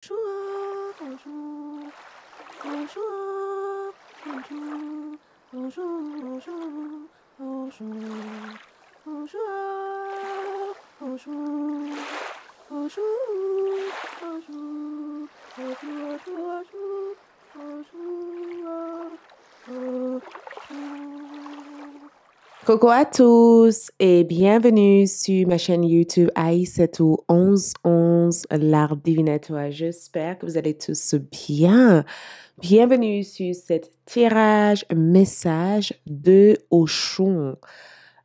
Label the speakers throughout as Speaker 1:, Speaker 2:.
Speaker 1: 好树，好树，好树，好树，好树，好树，好树，好树，好树，好树，好树，好树，好树。Coucou à tous et bienvenue sur ma chaîne YouTube aïsatou 1111 l'art divinatoire. J'espère que vous allez tous bien. Bienvenue sur cet tirage message de Auchon.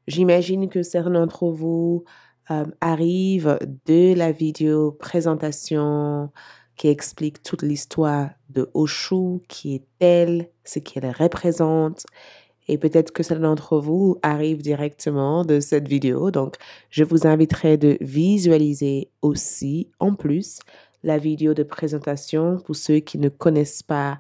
Speaker 1: J'imagine que certains d'entre vous euh, arrivent de la vidéo présentation qui explique toute l'histoire de Oshun, qui est elle, ce qu'elle représente et peut-être que certains d'entre vous arrive directement de cette vidéo. Donc, je vous inviterai de visualiser aussi, en plus, la vidéo de présentation pour ceux qui ne connaissent pas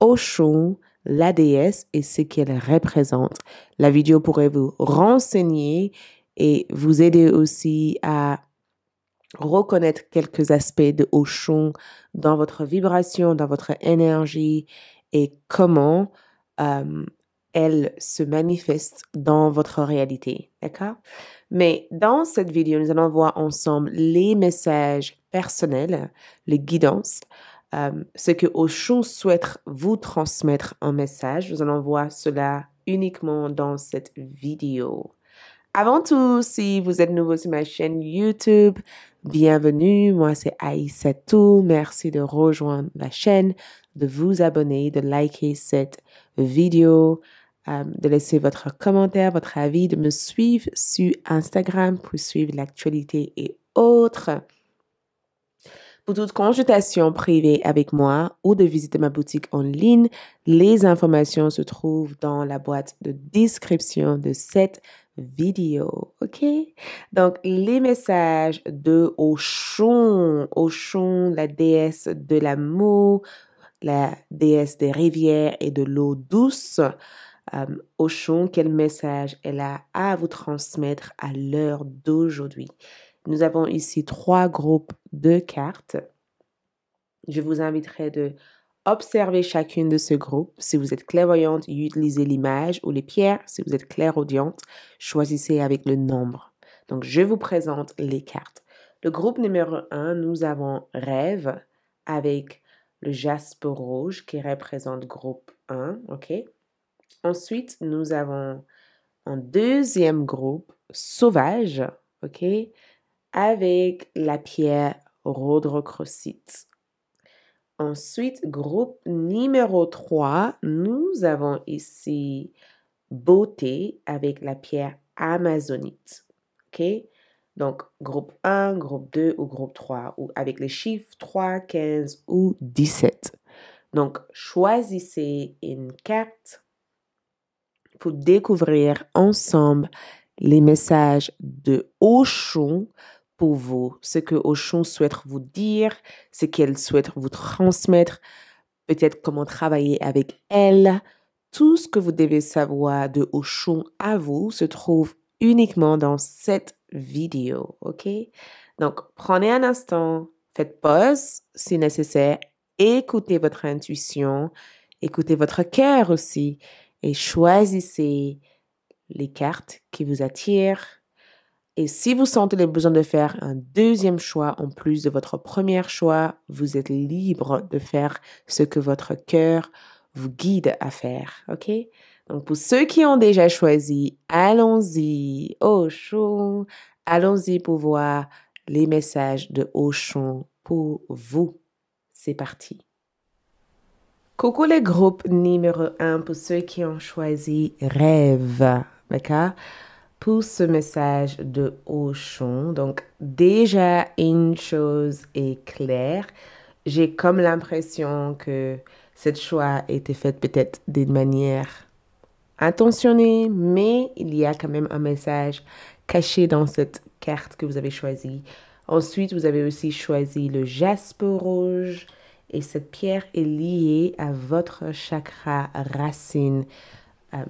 Speaker 1: Auchon, la déesse et ce qu'elle représente. La vidéo pourrait vous renseigner et vous aider aussi à reconnaître quelques aspects de Auchon dans votre vibration, dans votre énergie et comment euh, elle se manifeste dans votre réalité. D'accord? Mais dans cette vidéo, nous allons voir ensemble les messages personnels, les guidances, euh, ce que Oshun souhaite vous transmettre en message. Nous allons voir cela uniquement dans cette vidéo. Avant tout, si vous êtes nouveau sur ma chaîne YouTube, bienvenue. Moi, c'est Aïssa Tou. Merci de rejoindre ma chaîne, de vous abonner, de liker cette vidéo. Euh, de laisser votre commentaire, votre avis, de me suivre sur Instagram pour suivre l'actualité et autres. Pour toute consultation privée avec moi ou de visiter ma boutique en ligne, les informations se trouvent dans la boîte de description de cette vidéo. OK? Donc, les messages de Auchon, Auchon, la déesse de l'amour, la déesse des rivières et de l'eau douce, euh, Auchon, quel message elle a à vous transmettre à l'heure d'aujourd'hui. Nous avons ici trois groupes de cartes. Je vous inviterai de observer chacune de ces groupes. Si vous êtes clairvoyante, utilisez l'image ou les pierres. Si vous êtes clairaudiente, choisissez avec le nombre. Donc, je vous présente les cartes. Le groupe numéro 1, nous avons rêve avec le jaspe rouge qui représente groupe 1, ok? Ensuite, nous avons un deuxième groupe sauvage, OK, avec la pierre rhodochrosite. Ensuite, groupe numéro 3, nous avons ici beauté avec la pierre amazonite. OK? Donc, groupe 1, groupe 2 ou groupe 3, ou avec les chiffres 3, 15 ou 17. Donc, choisissez une carte pour découvrir ensemble les messages de Auchon pour vous, ce que Auchon souhaite vous dire, ce qu'elle souhaite vous transmettre, peut-être comment travailler avec elle. Tout ce que vous devez savoir de Auchon à vous se trouve uniquement dans cette vidéo, ok? Donc, prenez un instant, faites pause si nécessaire, écoutez votre intuition, écoutez votre cœur aussi et choisissez les cartes qui vous attirent. Et si vous sentez le besoin de faire un deuxième choix en plus de votre premier choix, vous êtes libre de faire ce que votre cœur vous guide à faire, ok? Donc pour ceux qui ont déjà choisi, allons-y, Auchon, allons-y pour voir les messages de Auchon pour vous. C'est parti. Coucou les groupes numéro 1 pour ceux qui ont choisi Rêve, d'accord Pour ce message de Auchan, donc déjà une chose est claire, j'ai comme l'impression que cette choix a été faite peut-être d'une manière intentionnée, mais il y a quand même un message caché dans cette carte que vous avez choisie. Ensuite, vous avez aussi choisi le jaspe rouge, et cette pierre est liée à votre chakra racine,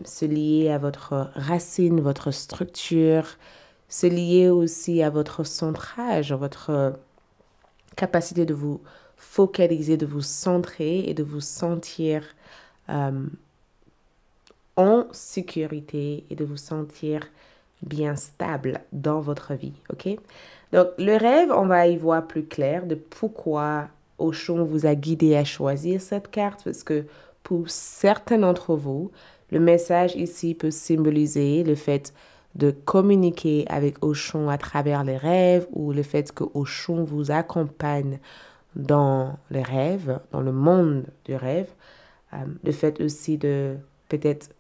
Speaker 1: se euh, lier à votre racine, votre structure, se lier aussi à votre centrage, votre capacité de vous focaliser, de vous centrer et de vous sentir euh, en sécurité et de vous sentir bien stable dans votre vie, ok Donc le rêve, on va y voir plus clair de pourquoi Auchon vous a guidé à choisir cette carte parce que pour certains d'entre vous, le message ici peut symboliser le fait de communiquer avec Auchon à travers les rêves ou le fait que Auchon vous accompagne dans les rêves, dans le monde du rêve. Euh, le fait aussi de peut-être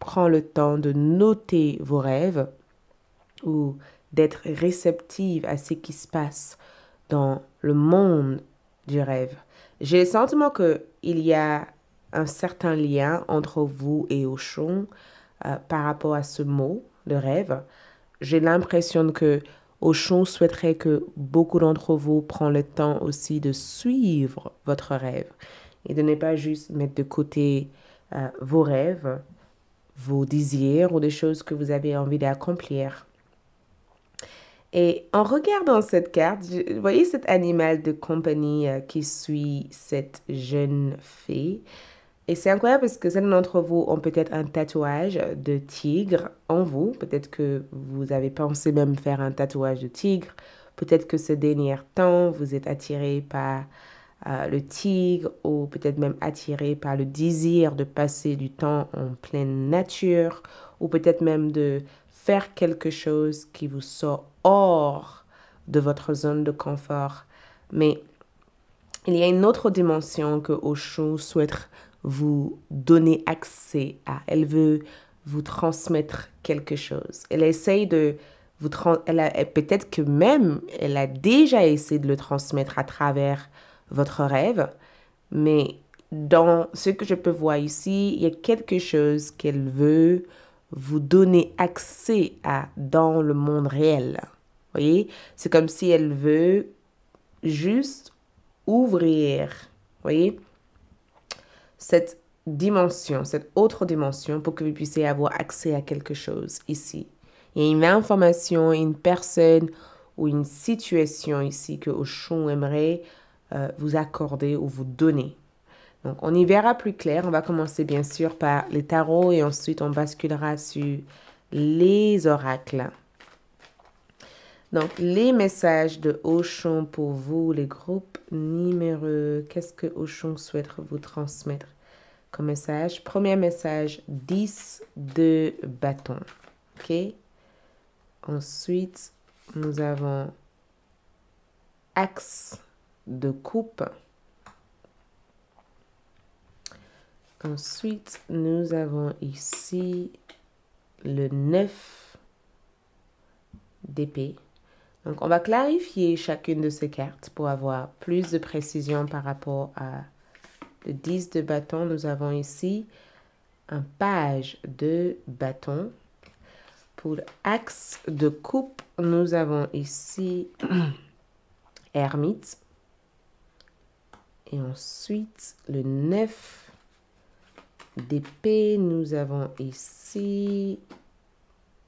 Speaker 1: prendre le temps de noter vos rêves ou d'être réceptive à ce qui se passe dans le monde du rêve. J'ai le sentiment qu'il y a un certain lien entre vous et Auchon euh, par rapport à ce mot, le rêve. J'ai l'impression que Auchon souhaiterait que beaucoup d'entre vous prennent le temps aussi de suivre votre rêve et de ne pas juste mettre de côté euh, vos rêves, vos désirs ou des choses que vous avez envie d'accomplir. Et en regardant cette carte, vous voyez cet animal de compagnie euh, qui suit cette jeune fée. Et c'est incroyable parce que certains d'entre vous ont peut-être un tatouage de tigre en vous. Peut-être que vous avez pensé même faire un tatouage de tigre. Peut-être que ce dernier temps, vous êtes attiré par euh, le tigre ou peut-être même attiré par le désir de passer du temps en pleine nature ou peut-être même de faire quelque chose qui vous sort hors de votre zone de confort. Mais il y a une autre dimension que Oshun souhaite vous donner accès à. Elle veut vous transmettre quelque chose. Elle essaye de vous peut-être que même elle a déjà essayé de le transmettre à travers votre rêve, mais dans ce que je peux voir ici, il y a quelque chose qu'elle veut vous donner accès à dans le monde réel. Voyez, c'est comme si elle veut juste ouvrir, voyez, cette dimension, cette autre dimension pour que vous puissiez avoir accès à quelque chose ici. Il y a une information, une personne ou une situation ici que Oshun aimerait euh, vous accorder ou vous donner. Donc, on y verra plus clair. On va commencer bien sûr par les tarots et ensuite on basculera sur les oracles. Donc, les messages de Auchan pour vous, les groupes numéreux. Qu'est-ce que Auchan souhaite vous transmettre comme message Premier message, 10 de bâton. OK Ensuite, nous avons axe de coupe. Ensuite, nous avons ici le 9 d'épée. Donc, on va clarifier chacune de ces cartes pour avoir plus de précision par rapport à le 10 de bâton. Nous avons ici un page de bâton. Pour axe de coupe, nous avons ici ermite. Et ensuite, le 9 d'épée. Nous avons ici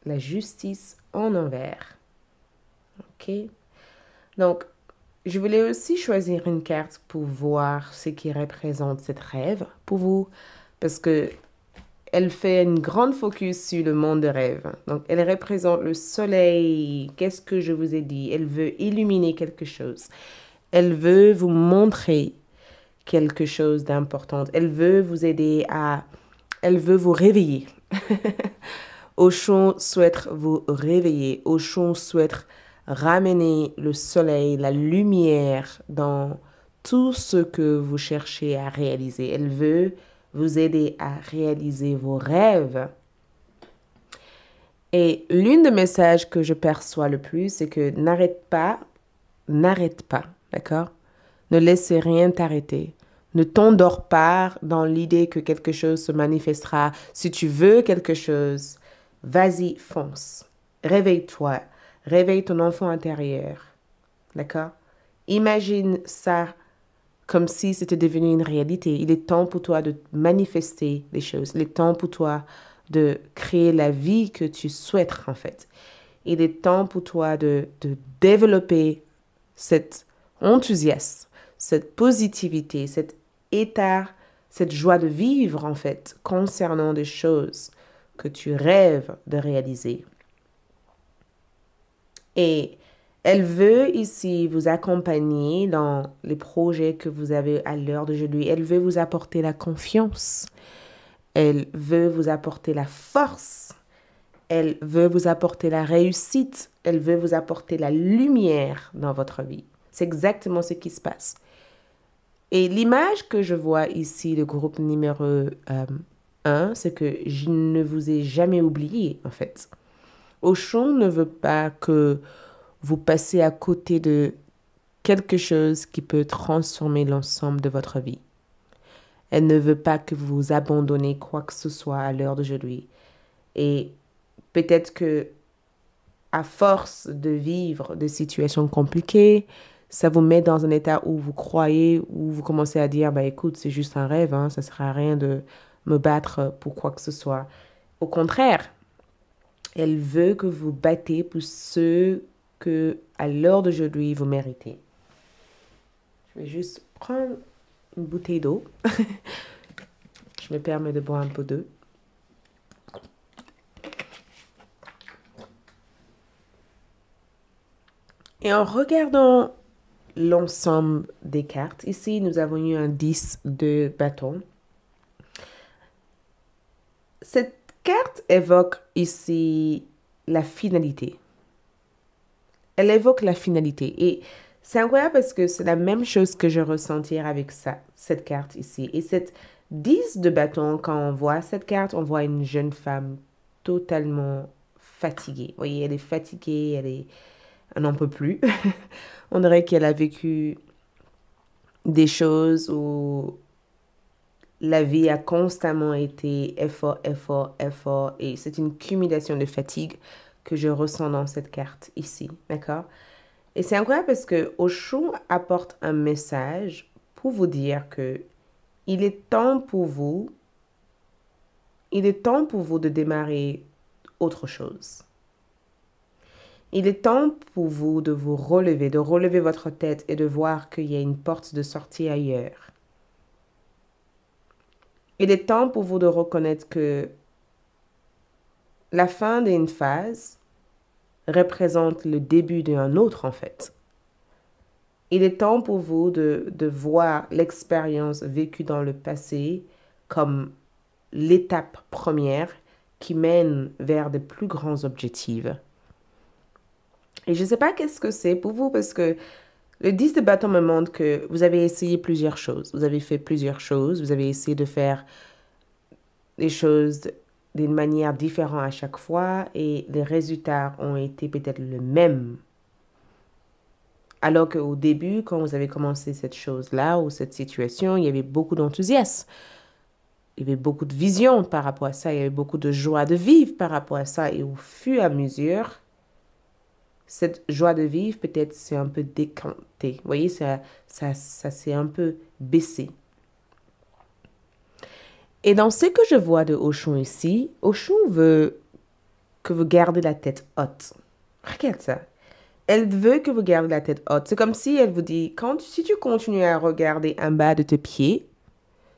Speaker 1: la justice en envers. OK? Donc, je voulais aussi choisir une carte pour voir ce qui représente cette rêve pour vous, parce que elle fait une grande focus sur le monde de rêve. Donc, elle représente le soleil. Qu'est-ce que je vous ai dit Elle veut illuminer quelque chose. Elle veut vous montrer quelque chose d'important. Elle veut vous aider à... Elle veut vous réveiller. Auchan souhaite vous réveiller. Auchan souhaite ramener le soleil, la lumière dans tout ce que vous cherchez à réaliser. Elle veut vous aider à réaliser vos rêves. Et l'une des messages que je perçois le plus, c'est que n'arrête pas, n'arrête pas, d'accord ne laisse rien t'arrêter. Ne t'endors pas dans l'idée que quelque chose se manifestera. Si tu veux quelque chose, vas-y, fonce. Réveille-toi. Réveille ton enfant intérieur. D'accord Imagine ça comme si c'était devenu une réalité. Il est temps pour toi de manifester les choses. Il est temps pour toi de créer la vie que tu souhaites en fait. Il est temps pour toi de, de développer cet enthousiasme cette positivité, cet état, cette joie de vivre en fait concernant des choses que tu rêves de réaliser. Et elle veut ici vous accompagner dans les projets que vous avez à l'heure d'aujourd'hui. Elle veut vous apporter la confiance. Elle veut vous apporter la force. Elle veut vous apporter la réussite. Elle veut vous apporter la lumière dans votre vie. C'est exactement ce qui se passe. Et l'image que je vois ici, le groupe numéro 1, euh, c'est que je ne vous ai jamais oublié, en fait. Auchan ne veut pas que vous passez à côté de quelque chose qui peut transformer l'ensemble de votre vie. Elle ne veut pas que vous abandonniez quoi que ce soit à l'heure d'aujourd'hui. Et peut-être que, à force de vivre des situations compliquées, ça vous met dans un état où vous croyez, où vous commencez à dire, bah écoute, c'est juste un rêve, hein, ça ne sert à rien de me battre pour quoi que ce soit. Au contraire, elle veut que vous battez pour ce que, à l'heure d'aujourd'hui, vous méritez. Je vais juste prendre une bouteille d'eau. Je me permets de boire un peu d'eau. Et en regardant l'ensemble des cartes. Ici, nous avons eu un 10 de bâton. Cette carte évoque ici la finalité. Elle évoque la finalité. Et c'est incroyable parce que c'est la même chose que je ressentir avec ça, cette carte ici. Et cette 10 de bâton, quand on voit cette carte, on voit une jeune femme totalement fatiguée. Vous voyez, elle est fatiguée, elle est... n'en peut plus. on dirait qu'elle a vécu des choses où la vie a constamment été effort, effort, effort. Et c'est une cumulation de fatigue que je ressens dans cette carte ici. D'accord Et c'est incroyable parce que Osho apporte un message pour vous dire que il est temps pour vous, il est temps pour vous de démarrer autre chose. Il est temps pour vous de vous relever, de relever votre tête et de voir qu'il y a une porte de sortie ailleurs. Il est temps pour vous de reconnaître que la fin d'une phase représente le début d'un autre en fait. Il est temps pour vous de, voir l'expérience vécue dans le passé comme l'étape première qui mène vers des plus grands objectifs. Et je ne sais pas qu'est-ce que c'est pour vous parce que le 10 de bâton me montre que vous avez essayé plusieurs choses. Vous avez fait plusieurs choses. Vous avez essayé de faire les choses d'une manière différente à chaque fois et les résultats ont été peut-être le même. Alors qu'au début, quand vous avez commencé cette chose-là ou cette situation, il y avait beaucoup d'enthousiasme. Il y avait beaucoup de vision par rapport à ça. Il y avait beaucoup de joie de vivre par rapport à ça. Et au fur et à mesure, cette joie de vivre, peut-être, c'est un peu décantée. Vous voyez, ça, ça, ça s'est un peu baissé. Et dans ce que je vois de Auchon ici, Auchon veut que vous gardez la tête haute. Regarde ça. Elle veut que vous gardez la tête haute. C'est comme si elle vous dit, quand, si tu continues à regarder en bas de tes pieds,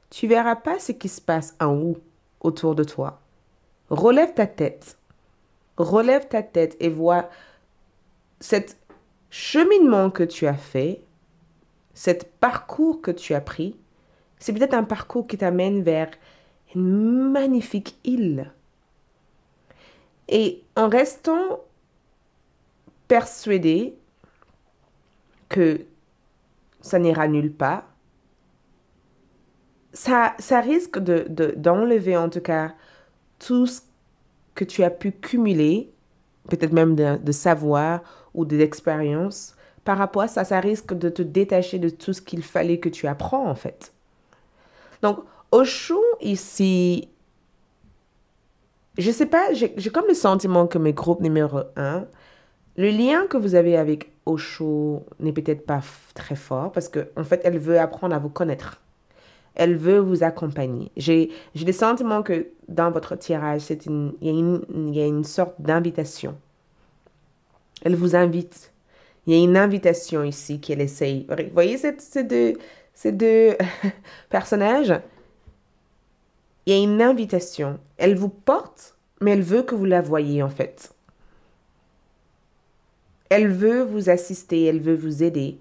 Speaker 1: tu verras pas ce qui se passe en haut autour de toi. Relève ta tête. Relève ta tête et vois cet cheminement que tu as fait, cet parcours que tu as pris, c'est peut-être un parcours qui t'amène vers une magnifique île. Et en restant persuadé que ça n'ira nulle part, ça, risque d'enlever en tout cas tout ce que tu as pu cumuler, peut-être même de savoir ou des expériences, par rapport à ça, ça risque de te détacher de tout ce qu'il fallait que tu apprends en fait. Donc, Oshu, ici, je sais pas, j'ai comme le sentiment que mes groupes numéro un, le lien que vous avez avec Osho n'est peut-être pas très fort parce que en fait, elle veut apprendre à vous connaître. Elle veut vous accompagner. J'ai le sentiment que dans votre tirage, il y, y, a une sorte d'invitation elle vous invite. Il y a une invitation ici qu'elle essaye. Vous voyez ces deux, personnages Il y a une invitation. Elle vous porte, mais elle veut que vous la voyez en fait. Elle veut vous assister, elle veut vous aider.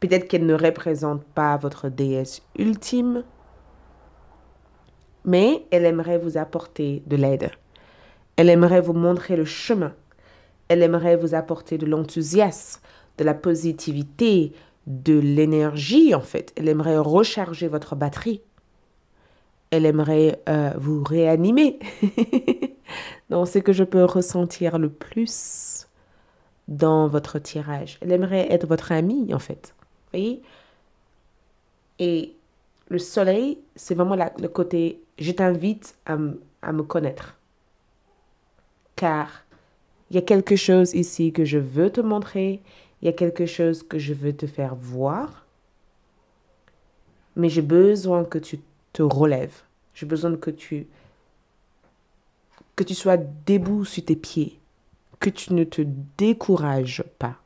Speaker 1: Peut-être qu'elle ne représente pas votre déesse ultime, mais elle aimerait vous apporter de l'aide. Elle aimerait vous montrer le chemin elle aimerait vous apporter de l'enthousiasme, de la positivité, de l'énergie en fait. Elle aimerait recharger votre batterie. Elle aimerait euh, vous réanimer. c'est ce que je peux ressentir le plus dans votre tirage. Elle aimerait être votre amie en fait. Vous voyez Et le soleil, c'est vraiment le côté je t'invite à me connaître. Car il y a quelque chose ici que je veux te montrer. Il y a quelque chose que je veux te faire voir. Mais j'ai besoin que tu te relèves. J'ai besoin que tu que tu sois debout sur tes pieds, que tu ne te décourages pas.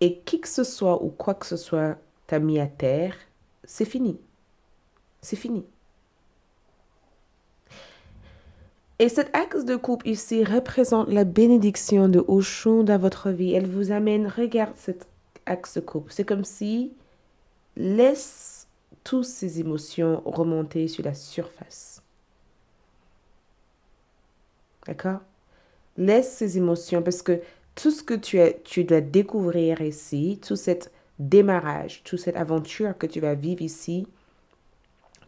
Speaker 1: Et qui que ce soit ou quoi que ce soit t'a mis à terre, c'est fini. C'est fini. Et cet axe de coupe ici représente la bénédiction de Oshun dans votre vie. Elle vous amène, regarde cet axe de coupe. C'est comme si laisse toutes ces émotions remonter sur la surface. D'accord Laisse ces émotions parce que tout ce que tu, es, tu dois découvrir ici, tout cet démarrage, toute cette aventure que tu vas vivre ici,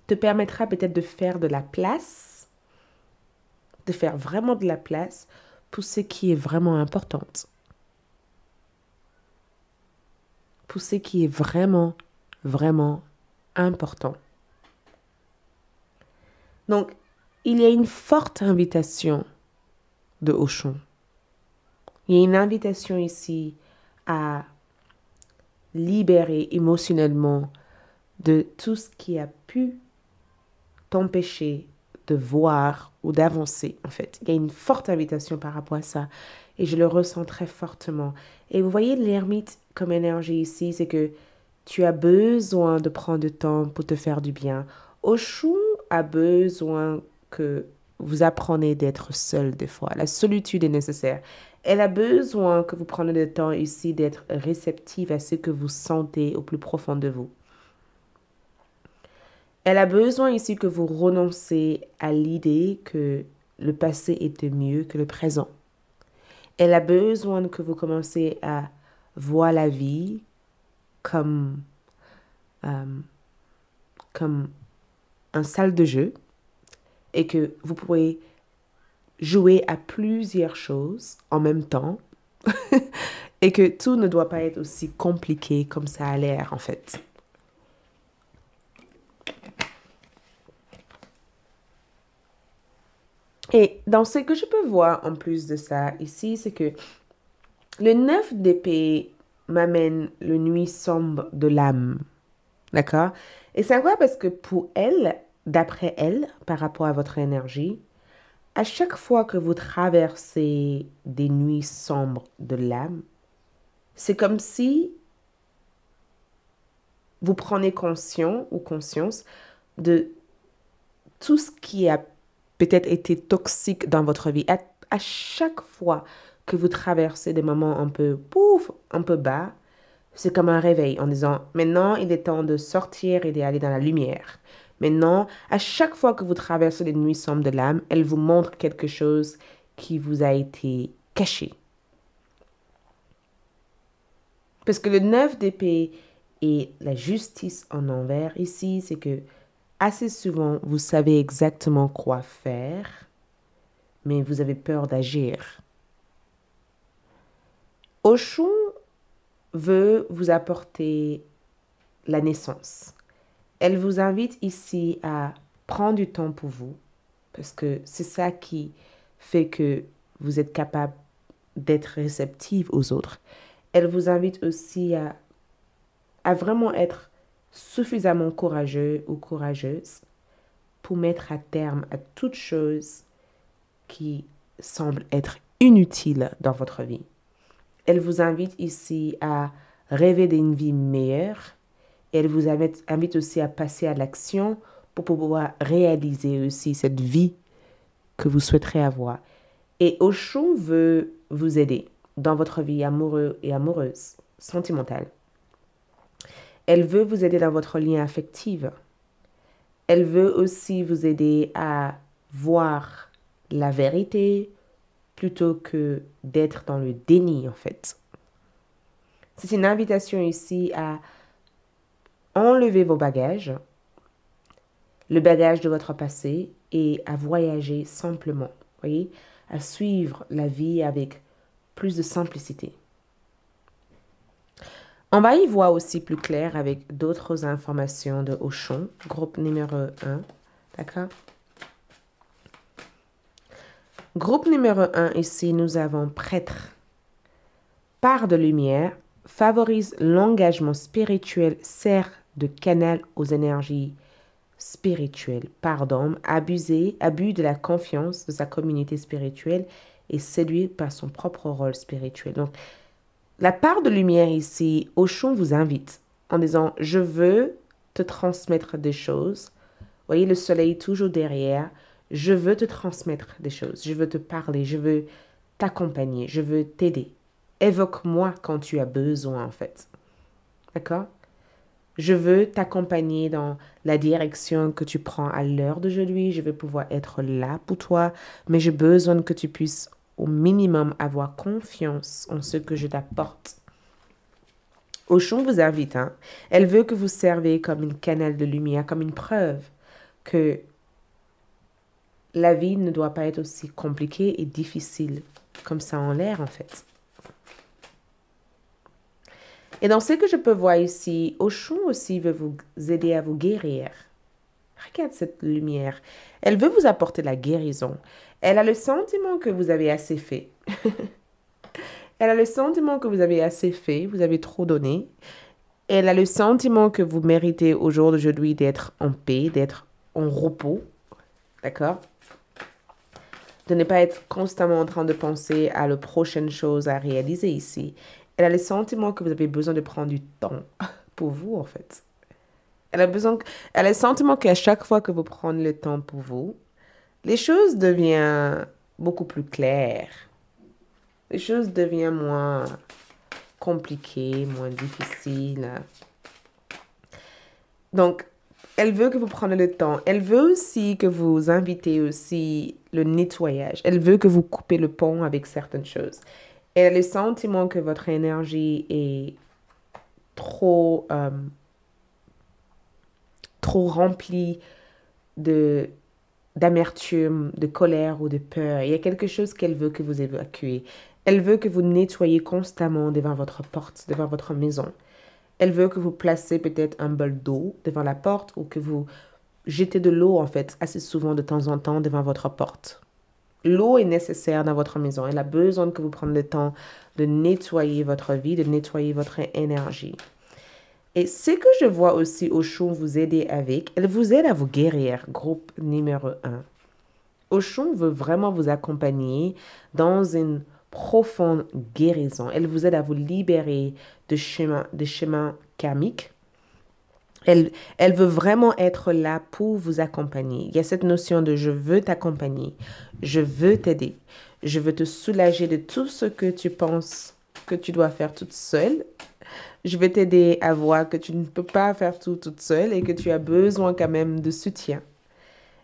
Speaker 1: te permettra peut-être de faire de la place de faire vraiment de la place pour ce qui est vraiment important. Pour ce qui est vraiment, vraiment important. Donc, il y a une forte invitation de hochon. Il y a une invitation ici à libérer émotionnellement de tout ce qui a pu t'empêcher de voir ou d'avancer, en fait. Il y a une forte invitation par rapport à ça. Et je le ressens très fortement. Et vous voyez l'ermite comme énergie ici, c'est que tu as besoin de prendre du temps pour te faire du bien. chou a besoin que vous appreniez d'être seul des fois. La solitude est nécessaire. Elle a besoin que vous preniez le temps ici d'être réceptive à ce que vous sentez au plus profond de vous. Elle a besoin ici que vous renoncez à l'idée que le passé était mieux que le présent. Elle a besoin que vous commencez à voir la vie comme, euh, comme un salle de jeu et que vous pouvez jouer à plusieurs choses en même temps et que tout ne doit pas être aussi compliqué comme ça a l'air en fait. Et dans ce que je peux voir en plus de ça ici, c'est que le 9 d'épée m'amène le nuit sombre de l'âme. D'accord Et c'est quoi parce que pour elle, d'après elle, par rapport à votre énergie, à chaque fois que vous traversez des nuits sombres de l'âme, c'est comme si vous prenez conscience ou conscience de tout ce qui a peut-être été toxique dans votre vie. À, chaque fois que vous traversez des moments un peu pouf, un peu bas, c'est comme un réveil en disant maintenant il est temps de sortir et d'aller dans la lumière. Maintenant, à chaque fois que vous traversez les nuits sombres de l'âme, elle vous montre quelque chose qui vous a été caché. Parce que le 9 d'épée, et la justice en envers ici, c'est que assez souvent, vous savez exactement quoi faire, mais vous avez peur d'agir. Oshun veut vous apporter la naissance. Elle vous invite ici à prendre du temps pour vous, parce que c'est ça qui fait que vous êtes capable d'être réceptive aux autres. Elle vous invite aussi à à vraiment être suffisamment courageux ou courageuse pour mettre à terme à toute chose qui semble être inutile dans votre vie. Elle vous invite ici à rêver d'une vie meilleure. elle vous invite, aussi à passer à l'action pour pouvoir réaliser aussi cette vie que vous souhaiterez avoir. Et Auchon veut vous aider dans votre vie amoureuse et amoureuse, sentimentale. Elle veut vous aider dans votre lien affectif. Elle veut aussi vous aider à voir la vérité plutôt que d'être dans le déni en fait. C'est une invitation ici à enlever vos bagages, le bagage de votre passé et à voyager simplement, voyez, à suivre la vie avec plus de simplicité. On va y voir aussi plus clair avec d'autres informations de Auchon, groupe numéro 1. D'accord Groupe numéro 1, ici, nous avons prêtre. Part de lumière, favorise l'engagement spirituel, sert de canal aux énergies spirituelles. Pardon, abusé, abus de la confiance de sa communauté spirituelle et séduit par son propre rôle spirituel. La part de lumière ici, Auchon vous invite en disant Je veux te transmettre des choses. Voyez le soleil toujours derrière. Je veux te transmettre des choses. Je veux te parler. Je veux t'accompagner. Je veux t'aider. Évoque-moi quand tu as besoin, en fait. D'accord Je veux t'accompagner dans la direction que tu prends à l'heure d'aujourd'hui. Je veux pouvoir être là pour toi. Mais j'ai besoin que tu puisses au minimum avoir confiance en ce que je t'apporte. Auchon vous invite. Hein. Elle veut que vous servez comme une canal de lumière, comme une preuve que la vie ne doit pas être aussi compliquée et difficile comme ça en l'air en fait. Et dans ce que je peux voir ici, Auchon aussi veut vous aider à vous guérir. Regarde cette lumière. Elle veut vous apporter la guérison. Elle a le sentiment que vous avez assez fait. Elle a le sentiment que vous avez assez fait, vous avez trop donné. Elle a le sentiment que vous méritez au d'être en paix, d'être en repos. D'accord De ne pas être constamment en train de penser à la prochaine chose à réaliser ici. Elle a le sentiment que vous avez besoin de prendre du temps pour vous, en fait. Elle a, besoin, elle a le sentiment qu'à chaque fois que vous prenez le temps pour vous, les choses deviennent beaucoup plus claires. Les choses deviennent moins compliquées, moins difficiles. Donc, elle veut que vous preniez le temps. Elle veut aussi que vous invitez aussi le nettoyage. Elle veut que vous coupez le pont avec certaines choses. Elle a le sentiment que votre énergie est trop, euh, trop remplie de d'amertume, de colère ou de peur. Il y a quelque chose qu'elle veut que vous évacuez. Elle veut que vous nettoyez constamment devant votre porte, devant votre maison. Elle veut que vous placez peut-être un bol d'eau devant la porte ou que vous jetez de l'eau en fait assez souvent de temps en temps devant votre porte. L'eau est nécessaire dans votre maison. Elle a besoin que vous preniez le temps de nettoyer votre vie, de nettoyer votre énergie. Et ce que je vois aussi Oshun vous aider avec, elle vous aide à vous guérir, groupe numéro 1. Oshun veut vraiment vous accompagner dans une profonde guérison. Elle vous aide à vous libérer de schémas de karmiques. Elle, elle veut vraiment être là pour vous accompagner. Il y a cette notion de je veux t'accompagner, je veux t'aider, je veux te soulager de tout ce que tu penses que tu dois faire toute seule. Je vais t'aider à voir que tu ne peux pas faire tout toute seule et que tu as besoin quand même de soutien.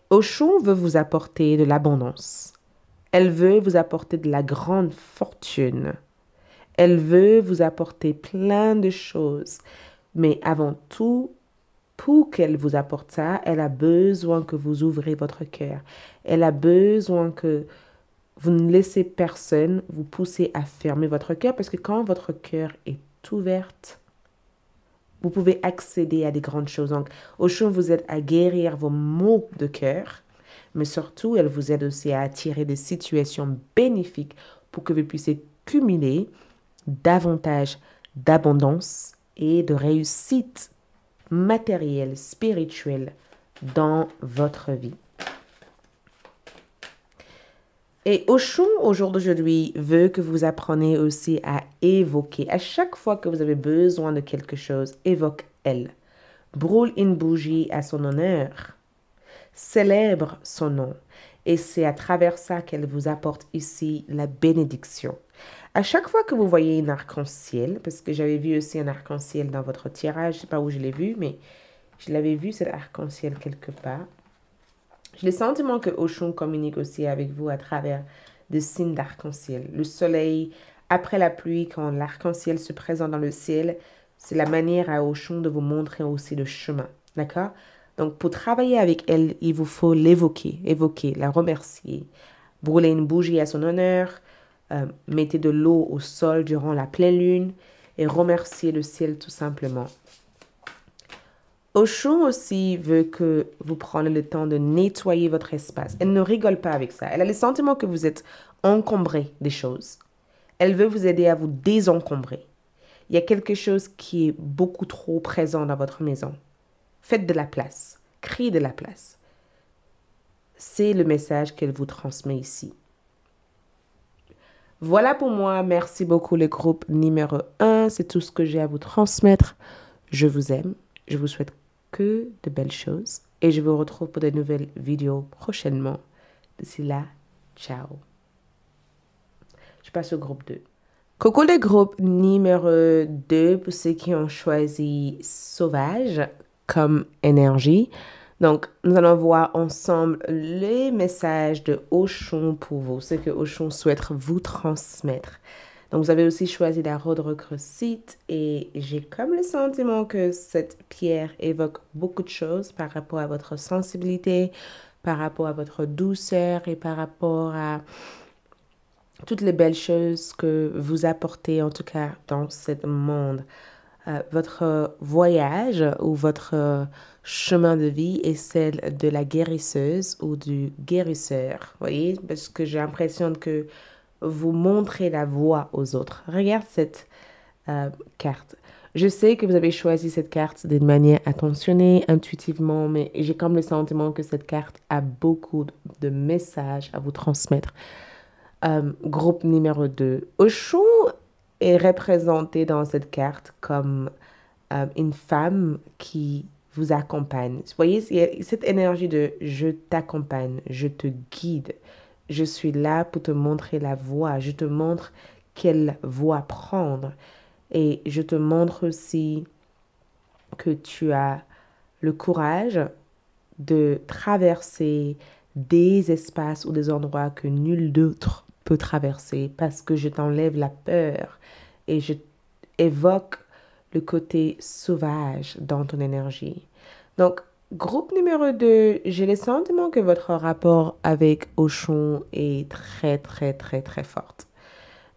Speaker 1: Auchon veut vous apporter de l'abondance. Elle veut vous apporter de la grande fortune. Elle veut vous apporter plein de choses. Mais avant tout, pour qu'elle vous apporte ça, elle a besoin que vous ouvrez votre cœur. Elle a besoin que vous ne laissez personne vous pousser à fermer votre cœur parce que quand votre cœur est ouverte, vous pouvez accéder à des grandes choses. Donc, Oshun vous aide à guérir vos maux de cœur, mais surtout, elle vous aide aussi à attirer des situations bénéfiques pour que vous puissiez cumuler davantage d'abondance et de réussite matérielle, spirituelle dans votre vie. Et jour aujourd'hui, veut que vous appreniez aussi à évoquer. À chaque fois que vous avez besoin de quelque chose, évoque elle. Brûle une bougie à son honneur. Célèbre son nom. Et c'est à travers ça qu'elle vous apporte ici la bénédiction. À chaque fois que vous voyez un arc-en-ciel, parce que j'avais vu aussi un arc-en-ciel dans votre tirage, je ne sais pas où je l'ai vu, mais je l'avais vu, cet arc-en-ciel quelque part. J'ai le sentiment que Oshun communique aussi avec vous à travers des signes d'arc-en-ciel. Le soleil, après la pluie, quand l'arc-en-ciel se présente dans le ciel, c'est la manière à Oshun de vous montrer aussi le chemin. D'accord Donc, pour travailler avec elle, il vous faut l'évoquer, évoquer, la remercier, brûler une bougie à son honneur, euh, mettez de l'eau au sol durant la pleine lune et remercier le ciel tout simplement. Oshun aussi veut que vous preniez le temps de nettoyer votre espace. Elle ne rigole pas avec ça. Elle a le sentiment que vous êtes encombré des choses. Elle veut vous aider à vous désencombrer. Il y a quelque chose qui est beaucoup trop présent dans votre maison. Faites de la place. Créez de la place. C'est le message qu'elle vous transmet ici. Voilà pour moi. Merci beaucoup le groupe numéro 1. C'est tout ce que j'ai à vous transmettre. Je vous aime. Je vous souhaite de belles choses et je vous retrouve pour de nouvelles vidéos prochainement. D'ici là, ciao. Je passe au groupe 2. Coco les groupe numéro 2 pour ceux qui ont choisi Sauvage comme énergie. Donc, nous allons voir ensemble les messages de Auchon pour vous, ce que Auchon souhaite vous transmettre. Donc vous avez aussi choisi la rhode recrusite et j'ai comme le sentiment que cette pierre évoque beaucoup de choses par rapport à votre sensibilité, par rapport à votre douceur et par rapport à toutes les belles choses que vous apportez en tout cas dans ce monde. Euh, votre voyage ou votre chemin de vie est celle de la guérisseuse ou du guérisseur. Vous voyez, parce que j'ai l'impression que vous montrer la voie aux autres. Regarde cette euh, carte. Je sais que vous avez choisi cette carte d'une manière attentionnée, intuitivement, mais j'ai comme le sentiment que cette carte a beaucoup de messages à vous transmettre. Euh, groupe numéro 2. Osho est représenté dans cette carte comme euh, une femme qui vous accompagne. Vous voyez, cette énergie de je t'accompagne, je te guide, je suis là pour te montrer la voie. Je te montre quelle voie prendre. Et je te montre aussi que tu as le courage de traverser des espaces ou des endroits que nul d'autre peut traverser parce que je t'enlève la peur et je évoque le côté sauvage dans ton énergie. Donc, Groupe numéro 2, j'ai le sentiment que votre rapport avec Auchon est très très très très forte.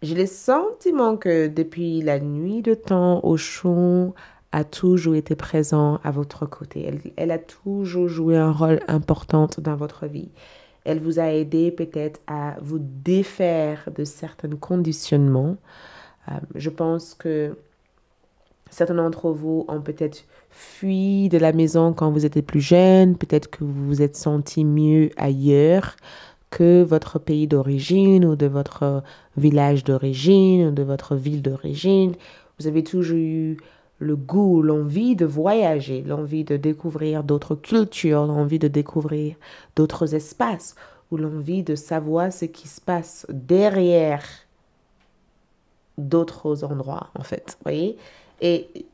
Speaker 1: J'ai le sentiment que depuis la nuit de temps, Auchon a toujours été présent à votre côté. Elle, elle a toujours joué un rôle important dans votre vie. Elle vous a aidé peut-être à vous défaire de certains conditionnements. Euh, je pense que Certains d'entre vous ont peut-être fui de la maison quand vous étiez plus jeune, peut-être que vous vous êtes senti mieux ailleurs que votre pays d'origine ou de votre village d'origine ou de votre ville d'origine. Vous avez toujours eu le goût, l'envie de voyager, l'envie de découvrir d'autres cultures, l'envie de découvrir d'autres espaces ou l'envie de savoir ce qui se passe derrière d'autres endroits en fait. Vous voyez et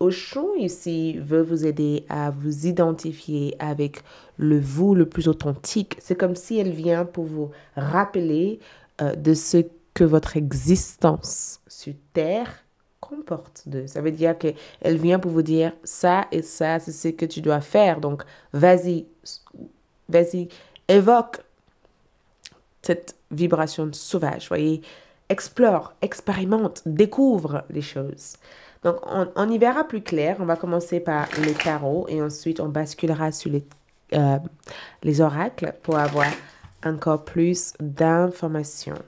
Speaker 1: Auchan ici veut vous aider à vous identifier avec le vous le plus authentique. C'est comme si elle vient pour vous rappeler euh, de ce que votre existence sur Terre comporte de. Ça veut dire qu'elle vient pour vous dire ça et ça, c'est ce que tu dois faire. Donc, vas-y, vas-y, évoque cette vibration sauvage, voyez. Explore, expérimente, découvre les choses. Donc, on, y verra plus clair. On va commencer par les tarots et ensuite on basculera sur les, euh, les oracles pour avoir encore plus d'informations.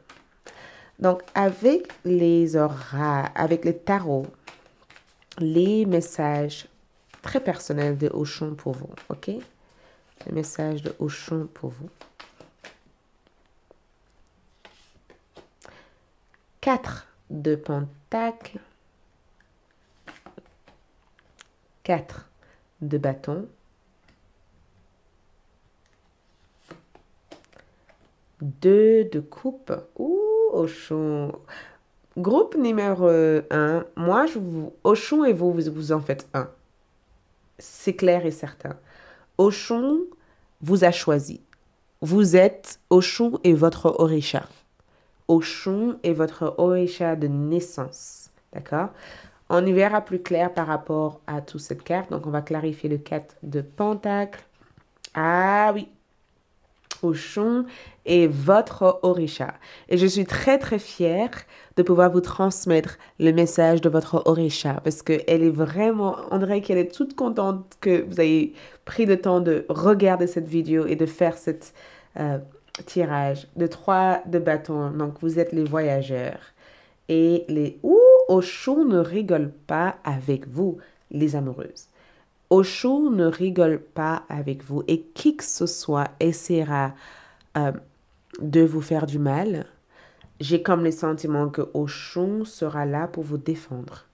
Speaker 1: Donc, avec les oracles, avec les tarots, les messages très personnels de Hochon pour vous, ok? Les messages de Auchan pour vous. 4 de pentacles. 4 de bâton, 2 de coupe. Ouh, Auchon. Groupe numéro 1, moi, je vous, Auchon et vous, vous, en faites un. C'est clair et certain. Auchon vous a choisi. Vous êtes Auchon et votre Orisha. Auchon et votre Orisha de naissance. D'accord on y verra plus clair par rapport à toute cette carte. Donc, on va clarifier le 4 de Pentacle. Ah oui, Auchon et votre Orisha. Et je suis très très fière de pouvoir vous transmettre le message de votre Orisha parce qu'elle est vraiment, on dirait qu'elle est toute contente que vous ayez pris le temps de regarder cette vidéo et de faire cette euh, tirage de trois de bâtons. Donc vous êtes les voyageurs. Et les Ouh, Osho ne rigole pas avec vous, les amoureuses. Osho ne rigole pas avec vous. Et qui que ce soit essaiera euh, de vous faire du mal, j'ai comme le sentiment que Ouchon sera là pour vous défendre.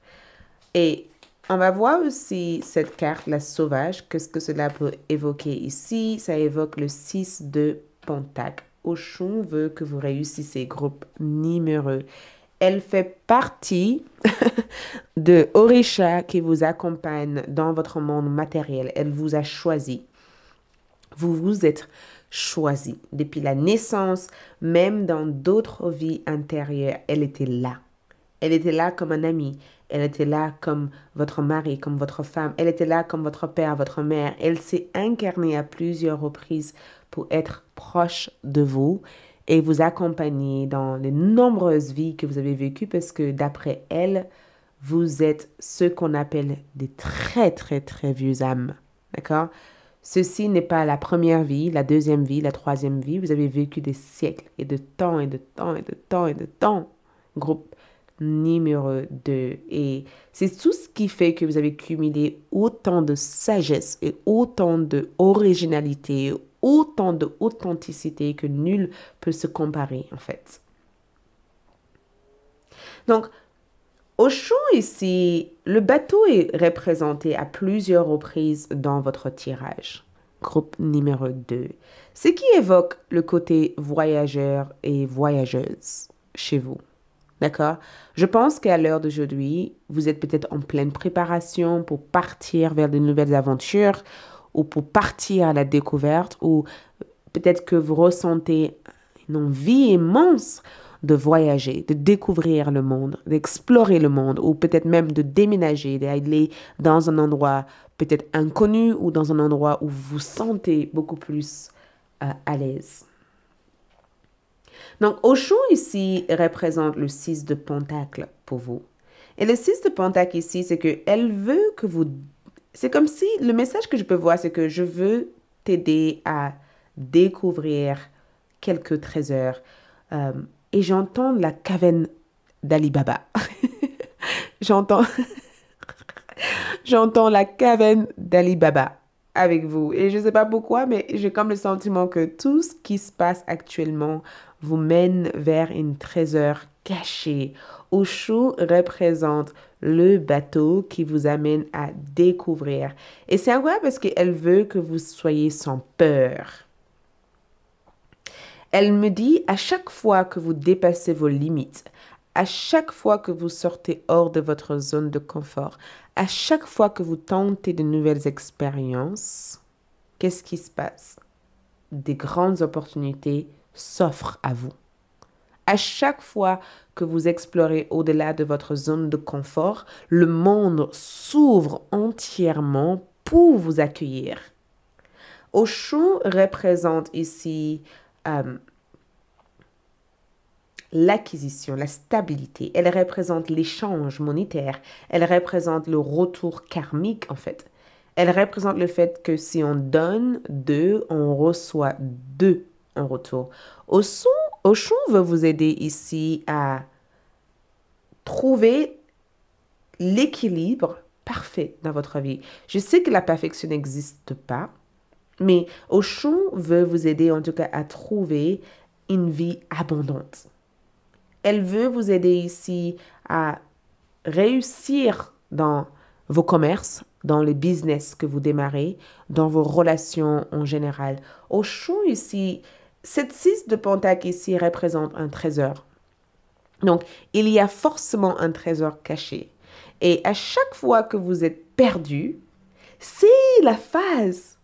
Speaker 1: Et on va voir aussi cette carte, la sauvage, qu'est-ce que cela peut évoquer ici. Ça évoque le 6 de Pentacle. Oshun veut que vous réussissez, groupe numéro elle fait partie de Orisha qui vous accompagne dans votre monde matériel. Elle vous a choisi. Vous vous êtes choisi. Depuis la naissance, même dans d'autres vies intérieures, elle était là. Elle était là comme un ami. Elle était là comme votre mari, comme votre femme. Elle était là comme votre père, votre mère. Elle s'est incarnée à plusieurs reprises pour être proche de vous et vous accompagner dans les nombreuses vies que vous avez vécues parce que d'après elle, vous êtes ce qu'on appelle des très très très vieux âmes. D'accord Ceci n'est pas la première vie, la deuxième vie, la troisième vie. Vous avez vécu des siècles et de temps et de temps et de temps et de temps. Groupe numéro 2. Et c'est tout ce qui fait que vous avez cumulé autant de sagesse et autant d'originalité, autant d'authenticité que nul peut se comparer en fait. Donc, au champ ici, le bateau est représenté à plusieurs reprises dans votre tirage. Groupe numéro 2. Ce qui évoque le côté voyageur et voyageuse chez vous. D'accord Je pense qu'à l'heure d'aujourd'hui, vous êtes peut-être en pleine préparation pour partir vers de nouvelles aventures ou pour partir à la découverte ou euh, peut-être que vous ressentez une envie immense de voyager, de découvrir le monde, d'explorer le monde ou peut-être même de déménager, d'aller dans un endroit peut-être inconnu ou dans un endroit où vous vous sentez beaucoup plus euh, à l'aise. Donc Oshun ici représente le 6 de Pentacle pour vous. Et le 6 de Pentacle ici, c'est qu'elle veut que vous c'est comme si le message que je peux voir, c'est que je veux t'aider à découvrir quelques trésors. Euh, et j'entends la caverne d'Ali Baba. j'entends, j'entends la caverne d'Ali Baba avec vous. Et je ne sais pas pourquoi, mais j'ai comme le sentiment que tout ce qui se passe actuellement vous mène vers une trésor cachée. Osho représente le bateau qui vous amène à découvrir. Et c'est incroyable parce qu'elle veut que vous soyez sans peur. Elle me dit à chaque fois que vous dépassez vos limites, à chaque fois que vous sortez hors de votre zone de confort, à chaque fois que vous tentez de nouvelles expériences, qu'est-ce qui se passe Des grandes opportunités s'offrent à vous. À chaque fois que vous explorez au-delà de votre zone de confort, le monde s'ouvre entièrement pour vous accueillir. Oshun représente ici euh, l'acquisition, la stabilité. Elle représente l'échange monétaire. Elle représente le retour karmique, en fait. Elle représente le fait que si on donne deux, on reçoit deux en retour. Oshun, Oshun veut vous aider ici à trouver l'équilibre parfait dans votre vie. Je sais que la perfection n'existe pas, mais Oshun veut vous aider en tout cas à trouver une vie abondante. Elle veut vous aider ici à réussir dans vos commerces, dans les business que vous démarrez, dans vos relations en général. Oshun ici cette 6 de pentacles ici représente un trésor. Donc, il y a forcément un trésor caché. Et à chaque fois que vous êtes perdu, c'est la phase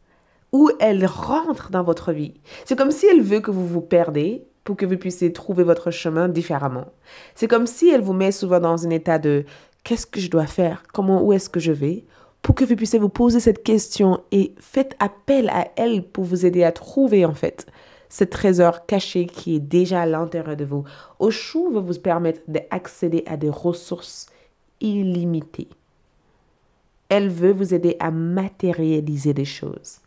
Speaker 1: où elle rentre dans votre vie. C'est comme si elle veut que vous vous perdez pour que vous puissiez trouver votre chemin différemment. C'est comme si elle vous met souvent dans un état de qu'est-ce que je dois faire, comment, où est-ce que je vais, pour que vous puissiez vous poser cette question et faites appel à elle pour vous aider à trouver en fait ce trésor caché qui est déjà à l'intérieur de vous. Oshu va vous permettre d'accéder à des ressources illimitées. Elle veut vous aider à matérialiser des choses.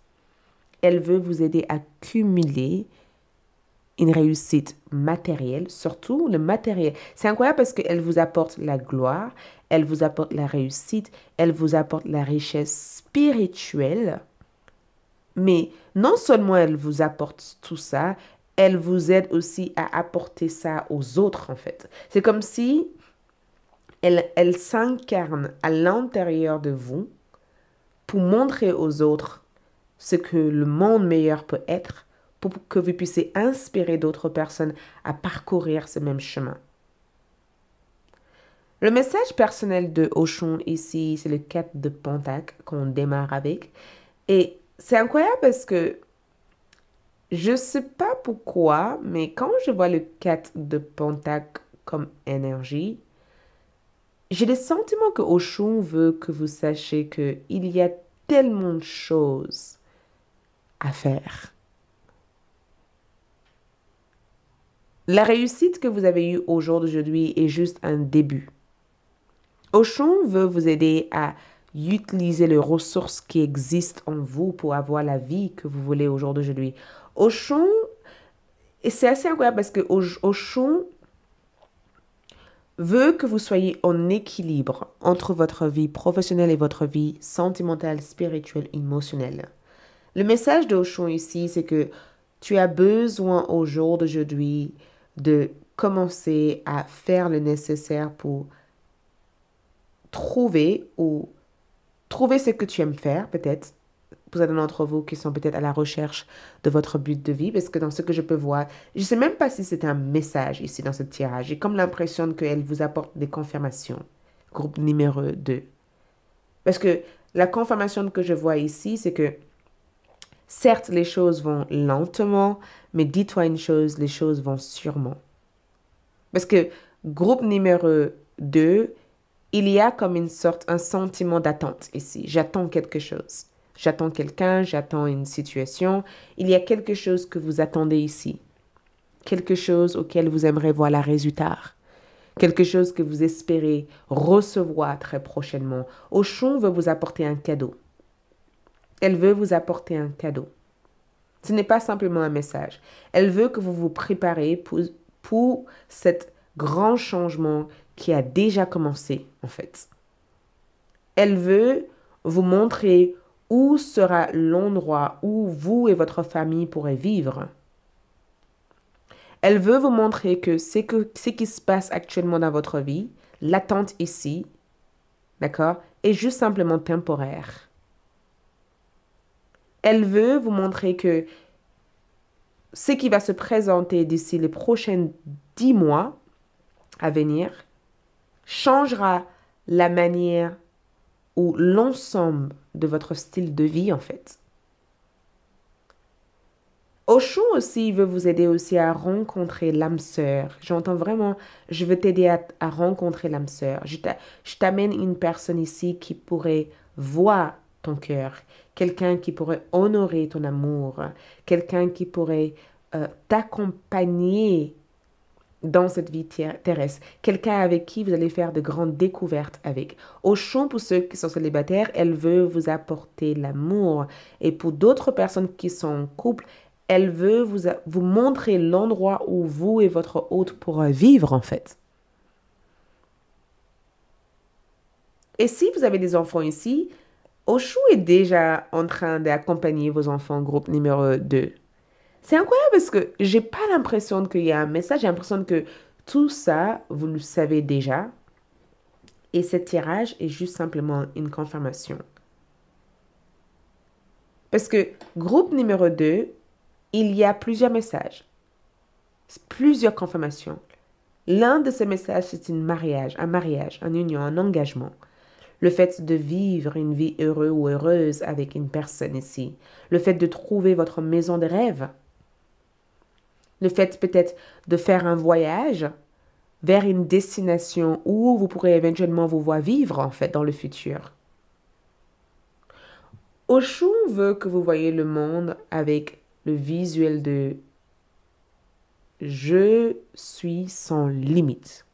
Speaker 1: Elle veut vous aider à cumuler une réussite matérielle, surtout le matériel. C'est incroyable parce qu'elle vous apporte la gloire, elle vous apporte la réussite, elle vous apporte la richesse spirituelle mais non seulement elle vous apporte tout ça, elle vous aide aussi à apporter ça aux autres, en fait. C'est comme si elle, elle s'incarne à l'intérieur de vous pour montrer aux autres ce que le monde meilleur peut être, pour que vous puissiez inspirer d'autres personnes à parcourir ce même chemin. Le message personnel de hochon ici, c'est le cap de Pentac qu'on démarre avec. Et c'est incroyable parce que je sais pas pourquoi, mais quand je vois le 4 de Pentacle comme énergie, j'ai le sentiment que Oshun veut que vous sachiez qu'il y a tellement de choses à faire. La réussite que vous avez eue d'aujourd'hui est juste un début. Oshun veut vous aider à utiliser les ressources qui existent en vous pour avoir la vie que vous voulez aujourd'hui. jour et c'est assez incroyable parce que Auchan veut que vous soyez en équilibre entre votre vie professionnelle et votre vie sentimentale, spirituelle, émotionnelle. Le message de ici, c'est que tu as besoin au jour de commencer à faire le nécessaire pour trouver ou trouver ce que tu aimes faire, peut-être. Pour certains d'entre vous qui sont peut-être à la recherche de votre but de vie, parce que dans ce que je peux voir, je ne sais même pas si c'est un message ici dans ce tirage. J'ai comme l'impression qu'elle vous apporte des confirmations. Groupe numéro 2. Parce que la confirmation que je vois ici, c'est que certes, les choses vont lentement, mais dis-toi une chose, les choses vont sûrement. Parce que groupe numéro 2, il y a comme une sorte, un sentiment d'attente ici. J'attends quelque chose. J'attends quelqu'un, j'attends une situation. Il y a quelque chose que vous attendez ici. Quelque chose auquel vous aimerez voir la résultat. Quelque chose que vous espérez recevoir très prochainement. Auchon veut vous apporter un cadeau. Elle veut vous apporter un cadeau. Ce n'est pas simplement un message. Elle veut que vous vous préparez pour, pour cet grand changement qui a déjà commencé en fait. Elle veut vous montrer où sera l'endroit où vous et votre famille pourrez vivre. Elle veut vous montrer que ce, que, ce qui se passe actuellement dans votre vie, l'attente ici, d'accord, est juste simplement temporaire. Elle veut vous montrer que ce qui va se présenter d'ici les prochains dix mois à venir changera la manière ou l'ensemble de votre style de vie en fait. Oshun aussi veut vous aider aussi à rencontrer l'âme sœur. J'entends vraiment, je veux t'aider à, rencontrer l'âme sœur. Je t'amène une personne ici qui pourrait voir ton cœur, quelqu'un qui pourrait honorer ton amour, quelqu'un qui pourrait euh, t'accompagner dans cette vie terrestre, quelqu'un avec qui vous allez faire de grandes découvertes avec. Auchan, pour ceux qui sont célibataires, elle veut vous apporter l'amour. Et pour d'autres personnes qui sont en couple, elle veut vous, vous montrer l'endroit où vous et votre hôte pourrez vivre en fait. Et si vous avez des enfants ici, Oshu est déjà en train d'accompagner vos enfants, groupe numéro 2. C'est incroyable parce que j'ai pas l'impression qu'il y a un message, j'ai l'impression que tout ça, vous le savez déjà. Et ce tirage est juste simplement une confirmation. Parce que groupe numéro 2, il y a plusieurs messages, plusieurs confirmations. L'un de ces messages, c'est un mariage, un mariage, une union, un engagement. Le fait de vivre une vie heureuse ou heureuse avec une personne ici. Le fait de trouver votre maison de rêve le fait peut-être de faire un voyage vers une destination où vous pourrez éventuellement vous voir vivre en fait dans le futur. Oshun veut que vous voyez le monde avec le visuel de je suis sans limite.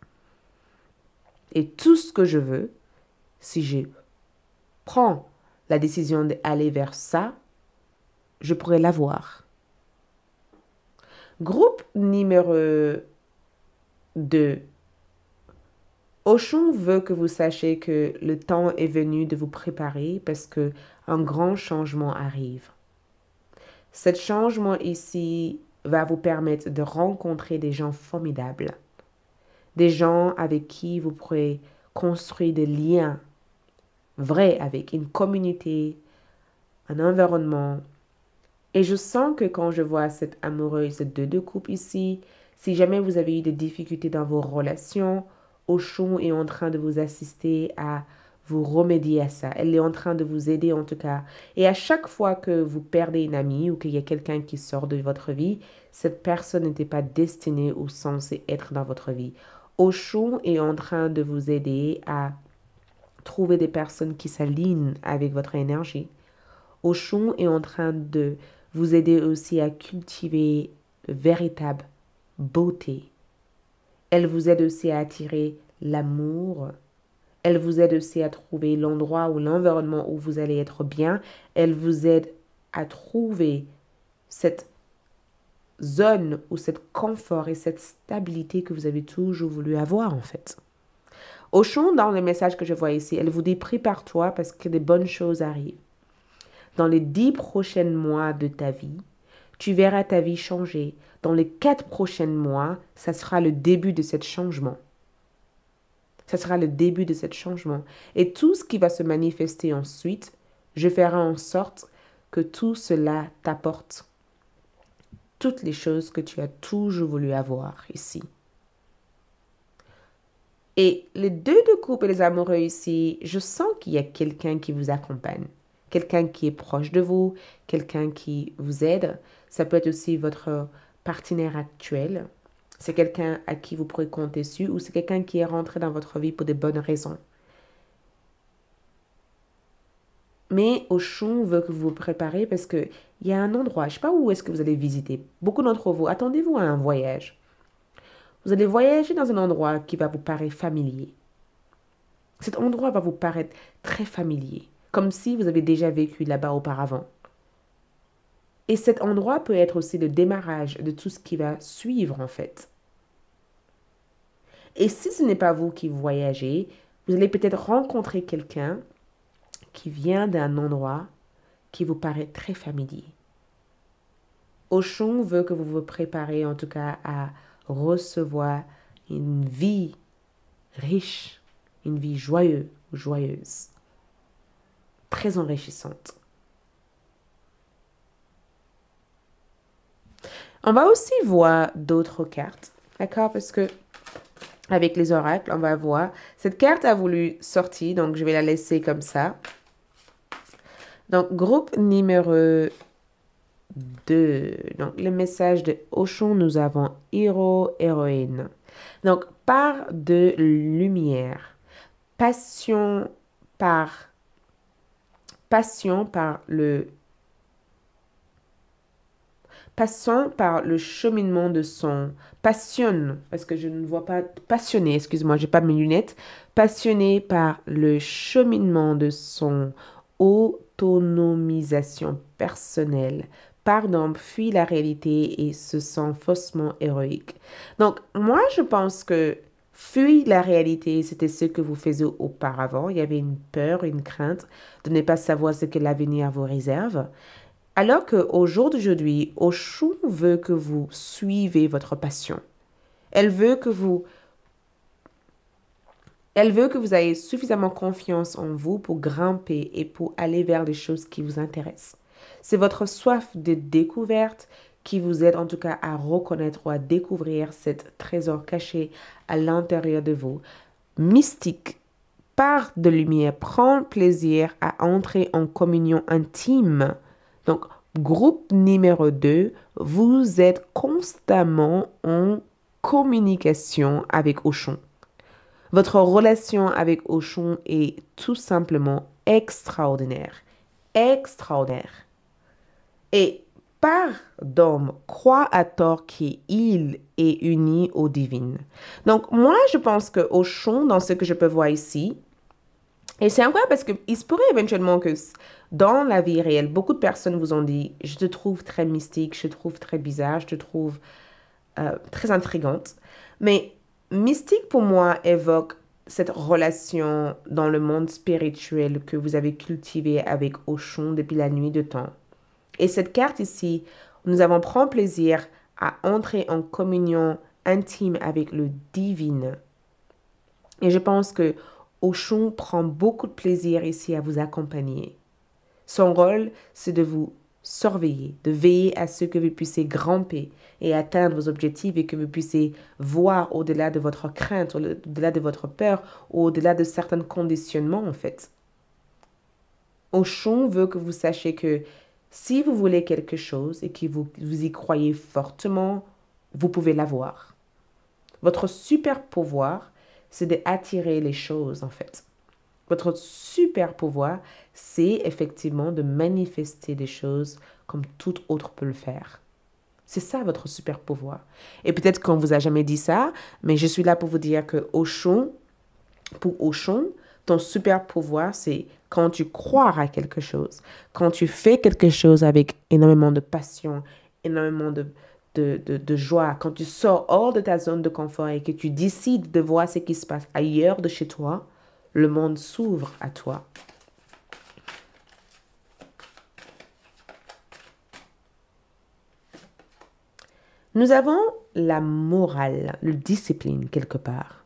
Speaker 1: Et tout ce que je veux, si je prends la décision d'aller vers ça, je pourrai l'avoir. Groupe numéro 2. Auchon veut que vous sachiez que le temps est venu de vous préparer parce que un grand changement arrive. Ce changement ici va vous permettre de rencontrer des gens formidables, des gens avec qui vous pourrez construire des liens vrais avec une communauté, un environnement et je sens que quand je vois cette amoureuse de deux coupes ici, si jamais vous avez eu des difficultés dans vos relations, Auchon est en train de vous assister à vous remédier à ça. Elle est en train de vous aider en tout cas. Et à chaque fois que vous perdez une amie ou qu'il y a quelqu'un qui sort de votre vie, cette personne n'était pas destinée ou censée être dans votre vie. Auchon est en train de vous aider à trouver des personnes qui s'alignent avec votre énergie. Auchon est en train de vous aider aussi à cultiver véritable beauté. Elle vous aide aussi à attirer l'amour. Elle vous aide aussi à trouver l'endroit ou l'environnement où vous allez être bien. Elle vous aide à trouver cette zone ou cette confort et cette stabilité que vous avez toujours voulu avoir en fait. Au dans les messages que je vois ici, elle vous dit prépare-toi parce que des bonnes choses arrivent. Dans les dix prochains mois de ta vie, tu verras ta vie changer. Dans les quatre prochains mois, ça sera le début de ce changement. Ça sera le début de ce changement. Et tout ce qui va se manifester ensuite, je ferai en sorte que tout cela t'apporte toutes les choses que tu as toujours voulu avoir ici. Et les deux de couple et les amoureux ici, je sens qu'il y a quelqu'un qui vous accompagne quelqu'un qui est proche de vous, quelqu'un qui vous aide. Ça peut être aussi votre partenaire actuel. C'est quelqu'un à qui vous pourrez compter sur ou c'est quelqu'un qui est rentré dans votre vie pour de bonnes raisons. Mais Auchon veut que vous vous préparez parce qu'il y a un endroit, je ne sais pas où est-ce que vous allez visiter. Beaucoup d'entre vous, attendez-vous à un voyage. Vous allez voyager dans un endroit qui va vous paraître familier. Cet endroit va vous paraître très familier comme si vous avez déjà vécu là-bas auparavant. Et cet endroit peut être aussi le démarrage de tout ce qui va suivre en fait. Et si ce n'est pas vous qui voyagez, vous allez peut-être rencontrer quelqu'un qui vient d'un endroit qui vous paraît très familier. Auchon veut que vous vous préparez en tout cas à recevoir une vie riche, une vie joyeuse, joyeuse très enrichissante. On va aussi voir d'autres cartes, d'accord Parce que avec les oracles, on va voir. Cette carte a voulu sortir, donc je vais la laisser comme ça. Donc, groupe numéro 2. Donc, le message de Auchon, nous avons héros, héroïne. Donc, part de lumière, passion par passion par le par le cheminement de son passionne parce que je ne vois pas passionné excuse-moi j'ai pas mes lunettes passionné par le cheminement de son autonomisation personnelle pardon fuit la réalité et se sent faussement héroïque donc moi je pense que Fuis la réalité, c'était ce que vous faisiez auparavant. Il y avait une peur, une crainte de ne pas savoir ce que l'avenir vous réserve. Alors qu'au jour d'aujourd'hui, Oshun veut que vous suivez votre passion. Elle veut que vous elle veut que vous ayez suffisamment confiance en vous pour grimper et pour aller vers les choses qui vous intéressent. C'est votre soif de découverte qui vous aide en tout cas à reconnaître ou à découvrir cet trésor caché à l'intérieur de vous. Mystique, part de lumière, prend plaisir à entrer en communion intime. Donc, groupe numéro 2, vous êtes constamment en communication avec Auchon. Votre relation avec Auchon est tout simplement extraordinaire. Extraordinaire. Et d'homme croit à tort qu'il est uni au divin. Donc, moi, je pense que Auchon, dans ce que je peux voir ici, et c'est incroyable parce qu'il se pourrait éventuellement que dans la vie réelle, beaucoup de personnes vous ont dit Je te trouve très mystique, je te trouve très bizarre, je te trouve euh, très intrigante. Mais mystique pour moi évoque cette relation dans le monde spirituel que vous avez cultivé avec Auchon depuis la nuit de temps. Et cette carte ici, nous avons prend plaisir à entrer en communion intime avec le divin. Et je pense que Auchon prend beaucoup de plaisir ici à vous accompagner. Son rôle, c'est de vous surveiller, de veiller à ce que vous puissiez grimper et atteindre vos objectifs et que vous puissiez voir au-delà de votre crainte, au-delà de votre peur, au-delà de certains conditionnements en fait. Auchon veut que vous sachiez que si vous voulez quelque chose et que vous, y croyez fortement, vous pouvez l'avoir. Votre super pouvoir, c'est d'attirer les choses en fait. Votre super pouvoir, c'est effectivement de manifester des choses comme tout autre peut le faire. C'est ça votre super pouvoir. Et peut-être qu'on vous a jamais dit ça, mais je suis là pour vous dire que Auchon, pour Auchon, ton super pouvoir, c'est quand tu crois à quelque chose, quand tu fais quelque chose avec énormément de passion, énormément de, joie, quand tu sors hors de ta zone de confort et que tu décides de voir ce qui se passe ailleurs de chez toi, le monde s'ouvre à toi. Nous avons la morale, la discipline quelque part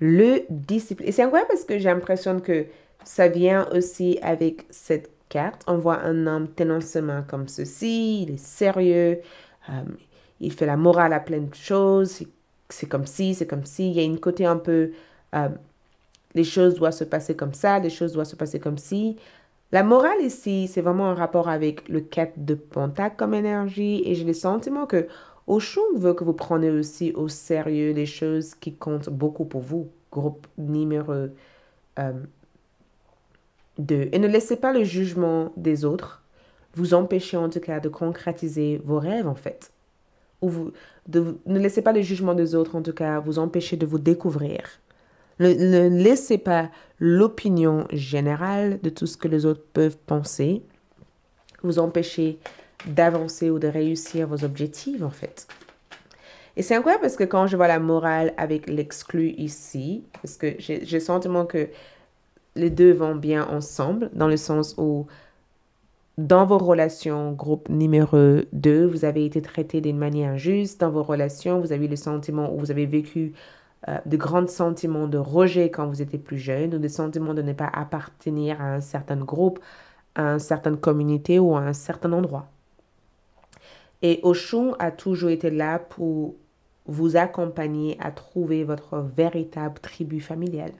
Speaker 1: le discipline. Et c'est incroyable parce que j'ai l'impression que ça vient aussi avec cette carte. On voit un homme tenant comme ceci, il est sérieux, euh, il fait la morale à plein de choses, c'est comme si, c'est comme si, il y a une côté un peu, euh, les choses doivent se passer comme ça, les choses doivent se passer comme si. La morale ici, c'est vraiment un rapport avec le 4 de Pentacle comme énergie et j'ai le sentiment que Oshun veut que vous preniez aussi au sérieux les choses qui comptent beaucoup pour vous, groupe numéro 2. Euh, et ne laissez pas le jugement des autres vous empêcher en tout cas de concrétiser vos rêves en fait. Ou vous, de, ne laissez pas le jugement des autres en tout cas vous empêcher de vous découvrir. Ne, ne laissez pas l'opinion générale de tout ce que les autres peuvent penser vous empêcher d'avancer ou de réussir vos objectifs en fait. Et c'est incroyable parce que quand je vois la morale avec l'exclu ici, parce que j'ai le sentiment que les deux vont bien ensemble, dans le sens où dans vos relations, groupe numéro 2, vous avez été traité d'une manière injuste. Dans vos relations, vous avez eu le sentiment ou vous avez vécu euh, de grands sentiments de rejet quand vous étiez plus jeune ou des sentiments de ne pas appartenir à un certain groupe, à une certaine communauté ou à un certain endroit. Et Oshun a toujours été là pour vous accompagner à trouver votre véritable tribu familiale.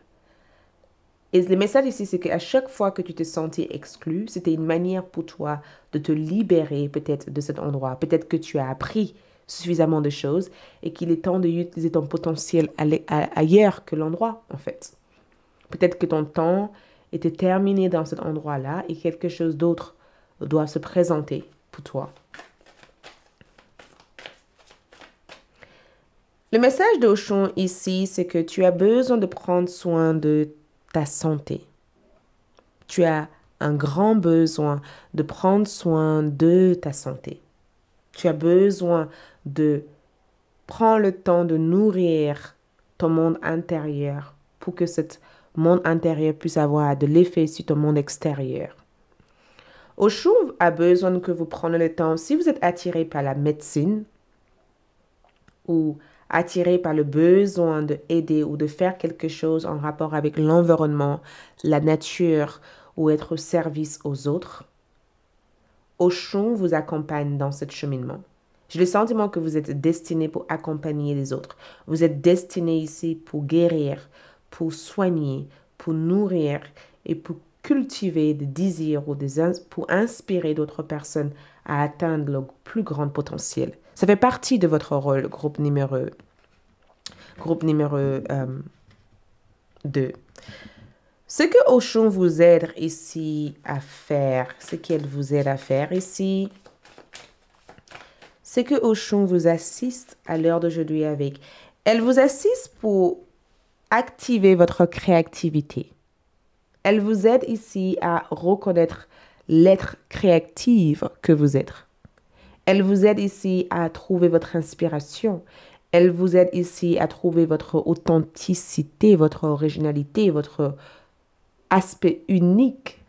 Speaker 1: Et le message ici, c'est qu'à chaque fois que tu te sentais exclu, c'était une manière pour toi de te libérer peut-être de cet endroit. Peut-être que tu as appris suffisamment de choses et qu'il est temps d'utiliser ton potentiel ailleurs que l'endroit, en fait. Peut-être que ton temps était terminé dans cet endroit-là et quelque chose d'autre doit se présenter pour toi. Le message d'Auchon ici, c'est que tu as besoin de prendre soin de ta santé. Tu as un grand besoin de prendre soin de ta santé. Tu as besoin de prendre le temps de nourrir ton monde intérieur pour que ce monde intérieur puisse avoir de l'effet sur ton monde extérieur. Oshun a besoin que vous preniez le temps, si vous êtes attiré par la médecine ou attiré par le besoin d'aider ou de faire quelque chose en rapport avec l'environnement, la nature ou être au service aux autres, Auchon vous accompagne dans ce cheminement. J'ai le sentiment que vous êtes destiné pour accompagner les autres. Vous êtes destiné ici pour guérir, pour soigner, pour nourrir et pour cultiver des désirs ou pour inspirer d'autres personnes à atteindre leur plus grand potentiel. Ça fait partie de votre rôle, groupe numéro, groupe numéro 2. Euh, ce que Auchan vous aide ici à faire, ce qu'elle vous aide à faire ici, c'est que Auchan vous assiste à l'heure d'aujourd'hui avec. Elle vous assiste pour activer votre créativité. Elle vous aide ici à reconnaître l'être créative que vous êtes. Elle vous aide ici à trouver votre inspiration. Elle vous aide ici à trouver votre authenticité, votre originalité, votre aspect unique.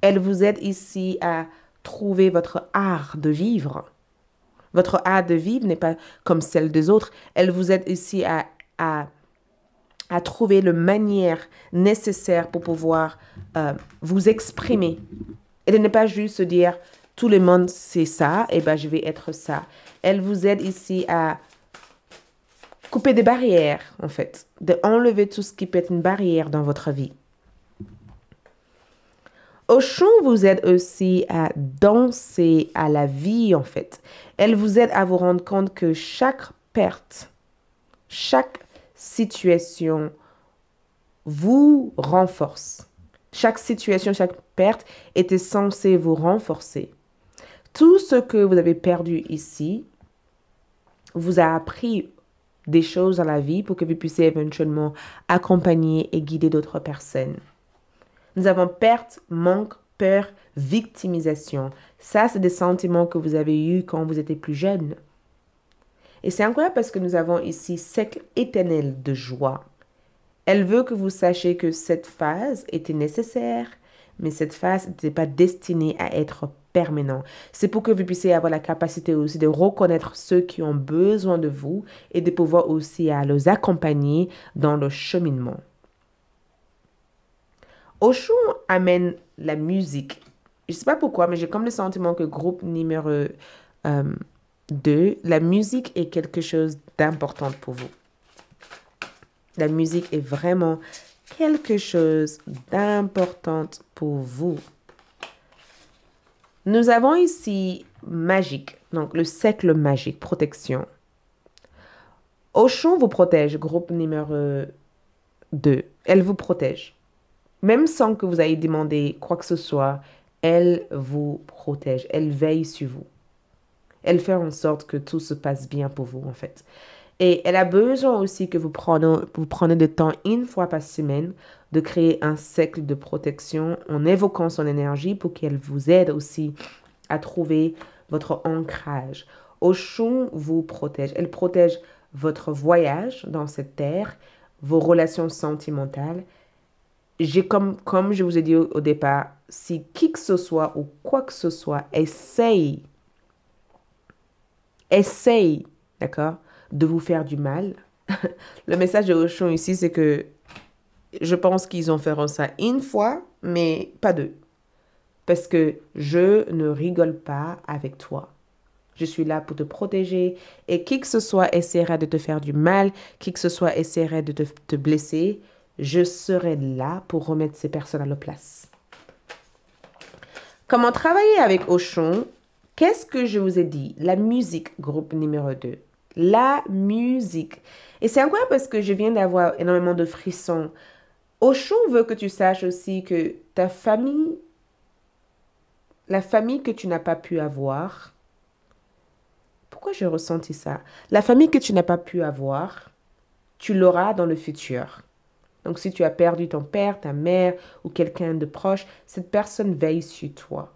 Speaker 1: Elle vous aide ici à trouver votre art de vivre. Votre art de vivre n'est pas comme celle des autres. Elle vous aide ici à, trouver le manière nécessaire pour pouvoir euh, vous exprimer. Et n'est ne pas juste dire, tout le monde c'est ça, et eh ben je vais être ça. Elle vous aide ici à couper des barrières, en fait, de enlever tout ce qui peut être une barrière dans votre vie. Auchan vous aide aussi à danser à la vie, en fait. Elle vous aide à vous rendre compte que chaque perte, chaque situation vous renforce. Chaque situation, chaque perte était censée vous renforcer. Tout ce que vous avez perdu ici vous a appris des choses dans la vie pour que vous puissiez éventuellement accompagner et guider d'autres personnes. Nous avons perte, manque, peur, victimisation. Ça, c'est des sentiments que vous avez eus quand vous étiez plus jeune. Et c'est incroyable parce que nous avons ici siècle éternel de joie. Elle veut que vous sachiez que cette phase était nécessaire, mais cette phase n'était pas destinée à être permanent. C'est pour que vous puissiez avoir la capacité aussi de reconnaître ceux qui ont besoin de vous et de pouvoir aussi à les accompagner dans le cheminement. Oshun amène la musique. Je ne sais pas pourquoi, mais j'ai comme le sentiment que groupe numéro 2, euh, la musique est quelque chose d'important pour vous. La musique est vraiment quelque chose d'important pour vous. Nous avons ici magique, donc le cercle magique, protection. Auchan vous protège, groupe numéro 2. Elle vous protège. Même sans que vous ayez demandé quoi que ce soit, elle vous protège, elle veille sur vous. Elle fait en sorte que tout se passe bien pour vous, en fait. Et elle a besoin aussi que vous preniez, vous preniez de temps une fois par semaine de créer un cercle de protection en évoquant son énergie pour qu'elle vous aide aussi à trouver votre ancrage. Oshun vous protège. Elle protège votre voyage dans cette terre, vos relations sentimentales. J'ai comme, comme je vous ai dit au départ, si qui que ce soit ou quoi que ce soit essaye, essaye, d'accord, de vous faire du mal. le message de Auchan ici, c'est que je pense qu'ils en feront ça une fois, mais pas deux. Parce que je ne rigole pas avec toi. Je suis là pour te protéger et qui que ce soit essaiera de te faire du mal, qui que ce soit essaiera de te, blesser, je serai là pour remettre ces personnes à leur place. Comment travailler avec Auchan? Qu'est-ce que je vous ai dit La musique, groupe numéro 2. La musique. Et c'est incroyable parce que je viens d'avoir énormément de frissons. Auchon veut que tu saches aussi que ta famille, la famille que tu n'as pas pu avoir, pourquoi j'ai ressenti ça La famille que tu n'as pas pu avoir, tu l'auras dans le futur. Donc si tu as perdu ton père, ta mère ou quelqu'un de proche, cette personne veille sur toi.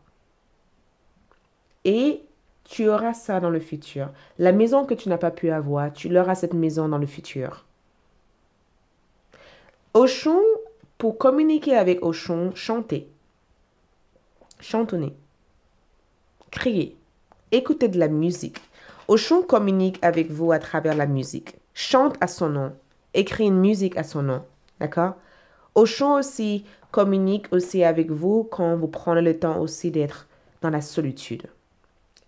Speaker 1: Et tu auras ça dans le futur. La maison que tu n'as pas pu avoir, tu l'auras cette maison dans le futur. Auchon, pour communiquer avec Auchon, chanter, chantonner, crier, Écoutez de la musique. Auchon communique avec vous à travers la musique. Chante à son nom. Écris une musique à son nom. D'accord Auchon aussi communique aussi avec vous quand vous prenez le temps aussi d'être dans la solitude.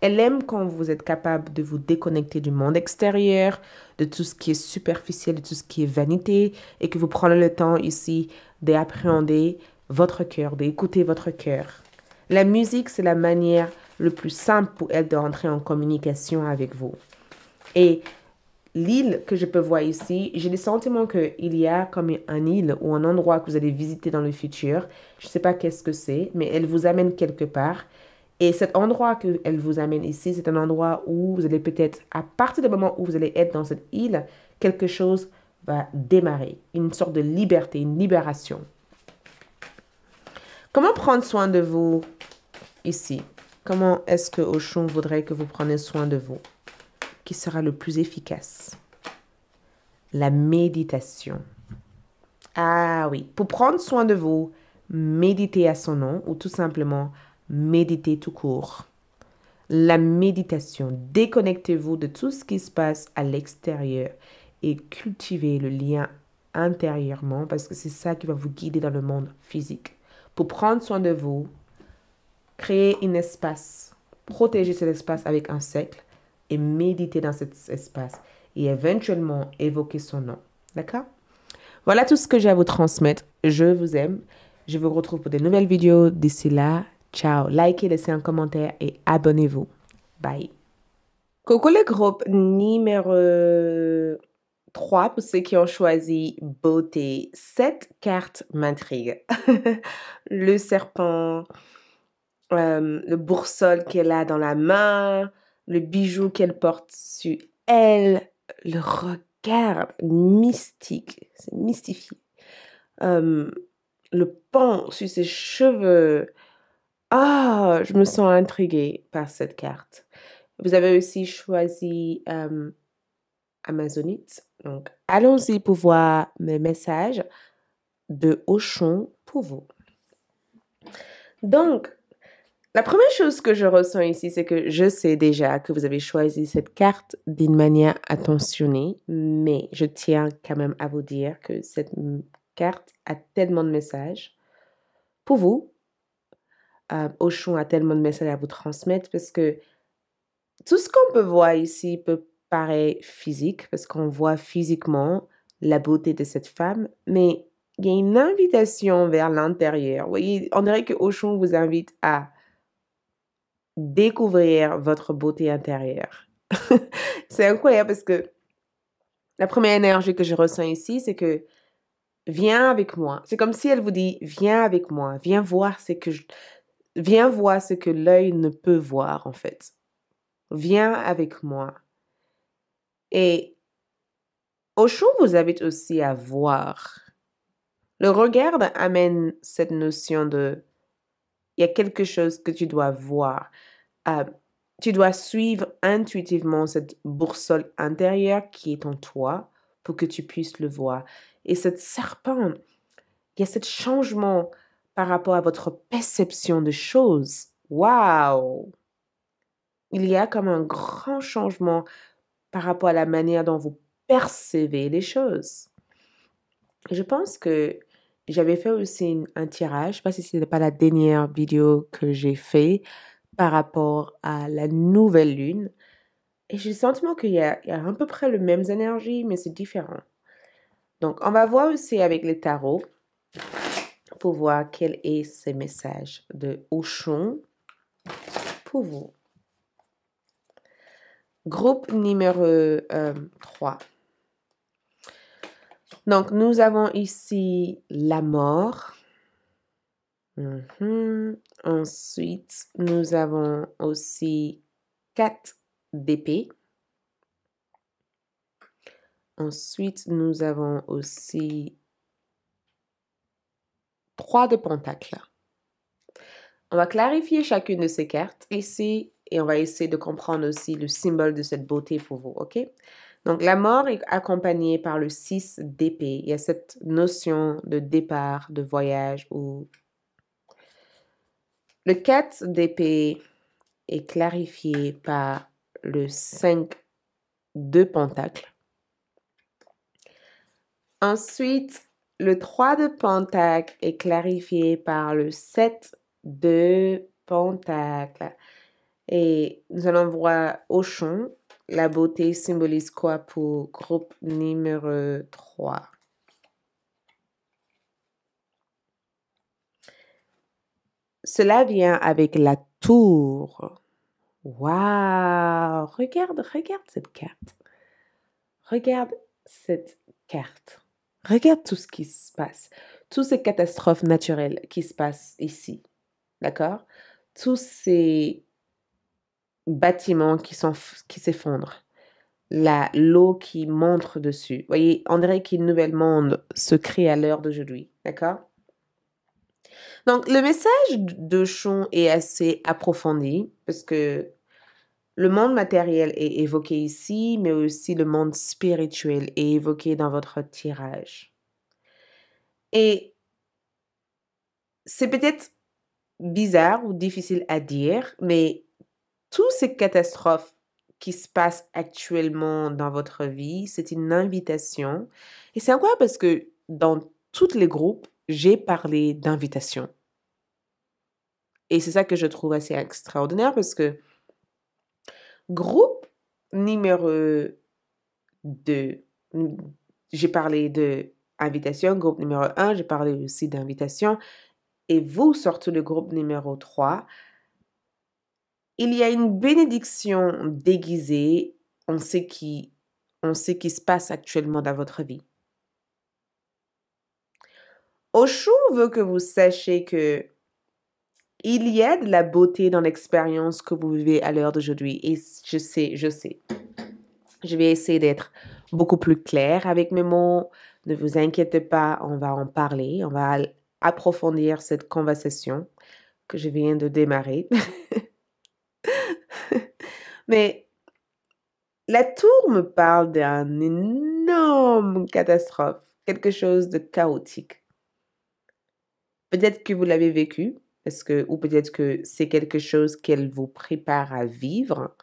Speaker 1: Elle aime quand vous êtes capable de vous déconnecter du monde extérieur, de tout ce qui est superficiel, de tout ce qui est vanité, et que vous prenez le temps ici d'appréhender votre cœur, d'écouter votre cœur. La musique, c'est la manière le plus simple pour elle de rentrer en communication avec vous. Et l'île que je peux voir ici, j'ai le sentiment qu'il y a comme un île ou un endroit que vous allez visiter dans le futur. Je ne sais pas qu'est-ce que c'est, mais elle vous amène quelque part et cet endroit qu'elle vous amène ici, c'est un endroit où vous allez peut-être, à partir du moment où vous allez être dans cette île, quelque chose va démarrer, une sorte de liberté, une libération. Comment prendre soin de vous ici Comment est-ce que Oshun voudrait que vous preniez soin de vous Qui sera le plus efficace La méditation. Ah oui, pour prendre soin de vous, méditez à son nom ou tout simplement méditer tout court. La méditation, déconnectez-vous de tout ce qui se passe à l'extérieur et cultivez le lien intérieurement parce que c'est ça qui va vous guider dans le monde physique. Pour prendre soin de vous, créez un espace, protégez cet espace avec un cercle et méditez dans cet espace et éventuellement évoquer son nom. D'accord Voilà tout ce que j'ai à vous transmettre. Je vous aime. Je vous retrouve pour de nouvelles vidéos. D'ici là, Ciao, likez, laissez un commentaire et abonnez-vous. Bye. Coucou le groupe numéro 3 pour ceux qui ont choisi beauté. Cette carte m'intrigue. le serpent, euh, le boursole qu'elle a dans la main, le bijou qu'elle porte sur elle, le regard mystique, c'est mystifié. Euh, le pan sur ses cheveux, ah, je me sens intriguée par cette carte. Vous avez aussi choisi euh, Amazonite. Donc, allons-y pour voir mes messages de Auchon pour vous. Donc, la première chose que je ressens ici, c'est que je sais déjà que vous avez choisi cette carte d'une manière attentionnée, mais je tiens quand même à vous dire que cette carte a tellement de messages pour vous euh, Auchon a tellement de messages à vous transmettre parce que tout ce qu'on peut voir ici peut paraître physique parce qu'on voit physiquement la beauté de cette femme, mais il y a une invitation vers l'intérieur. Vous voyez, on dirait que Auchon vous invite à découvrir votre beauté intérieure. c'est incroyable parce que la première énergie que je ressens ici, c'est que viens avec moi. C'est comme si elle vous dit viens avec moi, viens voir ce que je, Viens voir ce que l'œil ne peut voir, en fait. Viens avec moi. Et au chaud, vous avez aussi à voir. Le regard amène cette notion de il y a quelque chose que tu dois voir. Euh, tu dois suivre intuitivement cette boursole intérieure qui est en toi pour que tu puisses le voir. Et cette serpent, il y a ce changement par rapport à votre perception de choses. Waouh! Il y a comme un grand changement par rapport à la manière dont vous percevez les choses. Je pense que j'avais fait aussi un tirage, je ne sais pas si ce n'est pas la dernière vidéo que j'ai fait par rapport à la nouvelle lune. Et j'ai le sentiment qu'il y, y, a à peu près les mêmes énergies, mais c'est différent. Donc, on va voir aussi avec les tarots pour voir quel est ce message de hochon pour vous. Groupe numéro 3. Euh, Donc, nous avons ici la mort. Mhm. Ensuite, nous avons aussi 4 d'épée. Ensuite, nous avons aussi 3 de pentacles. On va clarifier chacune de ces cartes ici et on va essayer de comprendre aussi le symbole de cette beauté pour vous, ok? Donc la mort est accompagnée par le 6 d'épée. Il y a cette notion de départ, de voyage ou... Le 4 d'épée est clarifié par le 5 de pentacle. Ensuite, le 3 de Pentacle est clarifié par le 7 de Pentacle. Et nous allons voir champ La beauté symbolise quoi pour groupe numéro 3? Cela vient avec la tour. Waouh! Regarde, regarde cette carte. Regarde cette carte. Regarde tout ce qui se passe, toutes ces catastrophes naturelles qui se passent ici, d'accord Tous ces bâtiments qui s'effondrent, la l'eau qui monte dessus. Vous voyez, on dirait qu'une nouvelle monde se crée à l'heure d'aujourd'hui, d'accord donc, le message de Chon est assez approfondi parce que le monde matériel est évoqué ici, mais aussi le monde spirituel est évoqué dans votre tirage. Et c'est peut-être bizarre ou difficile à dire, mais toutes ces catastrophes qui se passent actuellement dans votre vie, c'est une invitation. Et c'est incroyable parce que dans tous les groupes, j'ai parlé d'invitation. Et c'est ça que je trouve assez extraordinaire parce que Groupe numéro 2. J'ai parlé de invitation, groupe numéro 1, j'ai parlé aussi d'invitation. Et vous sortez le groupe numéro 3. Il y a une bénédiction déguisée. On sait qui, on sait qui se passe actuellement dans votre vie. Oshu veut que vous sachiez que il y a de la beauté dans l'expérience que vous vivez à l'heure d'aujourd'hui. Et je sais, je sais. Je vais essayer d'être beaucoup plus claire avec mes mots. Ne vous inquiétez pas, on va en parler. On va approfondir cette conversation que je viens de démarrer. Mais la tour me parle d'un énorme catastrophe, quelque chose de chaotique. Peut-être que vous l'avez vécu, que, ou peut-être que c'est quelque chose qu'elle vous prépare à vivre.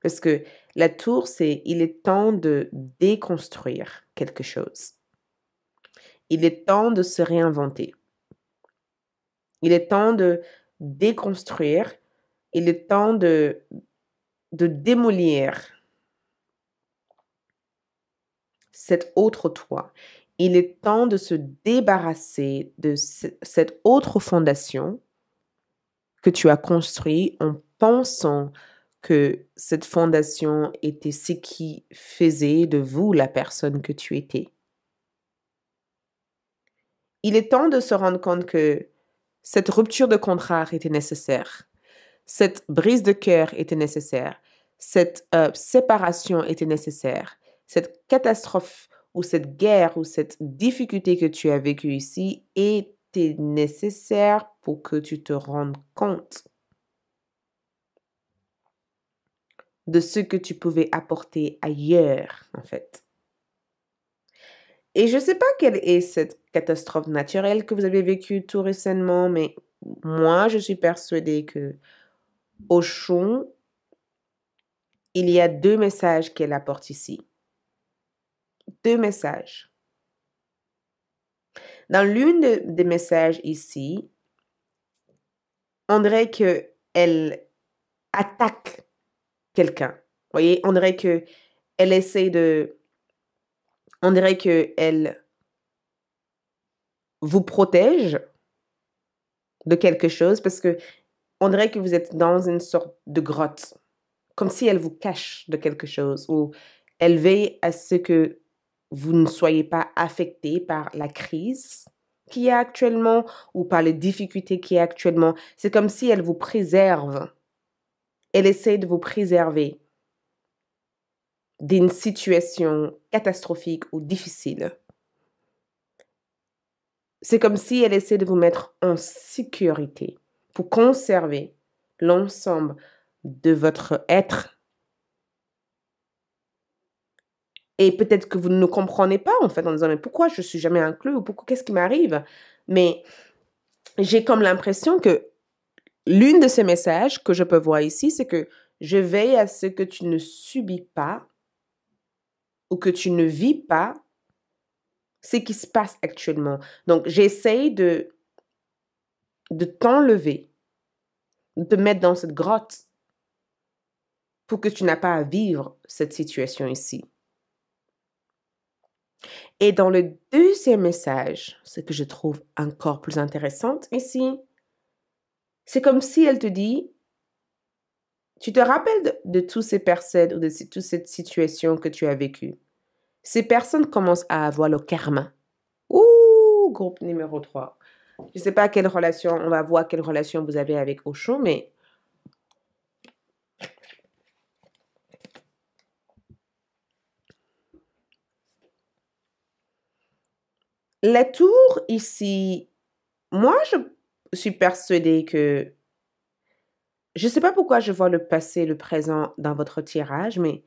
Speaker 1: Parce que la tour, c'est il est temps de déconstruire quelque chose. Il est temps de se réinventer. Il est temps de déconstruire. Il est temps de, de démolir cet autre toit. Il est temps de se débarrasser de cette autre fondation que tu as construit en pensant que cette fondation était ce qui faisait de vous la personne que tu étais. Il est temps de se rendre compte que cette rupture de contrat était nécessaire, cette brise de cœur était nécessaire, cette euh, séparation était nécessaire, cette catastrophe ou cette guerre ou cette difficulté que tu as vécue ici est nécessaire pour que tu te rendes compte de ce que tu pouvais apporter ailleurs, en fait. Et je ne sais pas quelle est cette catastrophe naturelle que vous avez vécue tout récemment, mais moi, je suis persuadée que au chon, il y a deux messages qu'elle apporte ici. Deux messages. Dans l'une des messages ici, on dirait qu'elle attaque quelqu'un. Vous voyez, on dirait qu'elle essaie de... On dirait qu'elle vous protège de quelque chose parce que on dirait que vous êtes dans une sorte de grotte, comme si elle vous cache de quelque chose ou elle veille à ce que vous ne soyez pas affecté par la crise qui est actuellement ou par les difficultés qui est actuellement. C'est comme si elle vous préserve. Elle essaie de vous préserver d'une situation catastrophique ou difficile. C'est comme si elle essaie de vous mettre en sécurité pour conserver l'ensemble de votre être Et peut-être que vous ne comprenez pas en fait en disant mais pourquoi je suis jamais inclus ou pourquoi qu'est-ce qui m'arrive Mais j'ai comme l'impression que l'une de ces messages que je peux voir ici, c'est que je veille à ce que tu ne subis pas ou que tu ne vis pas ce qui se passe actuellement. Donc j'essaye de de t'enlever, de te mettre dans cette grotte pour que tu n'as pas à vivre cette situation ici. Et dans le deuxième message, ce que je trouve encore plus intéressant ici, c'est comme si elle te dit, tu te rappelles de, toutes ces personnes ou de, toute cette situation que tu as vécue. Ces personnes commencent à avoir le karma. Ouh, groupe numéro 3. Je ne sais pas quelle relation, on va voir quelle relation vous avez avec Ocho, mais La tour, ici, moi, je suis persuadée que... Je ne sais pas pourquoi je vois le passé et le présent dans votre tirage, mais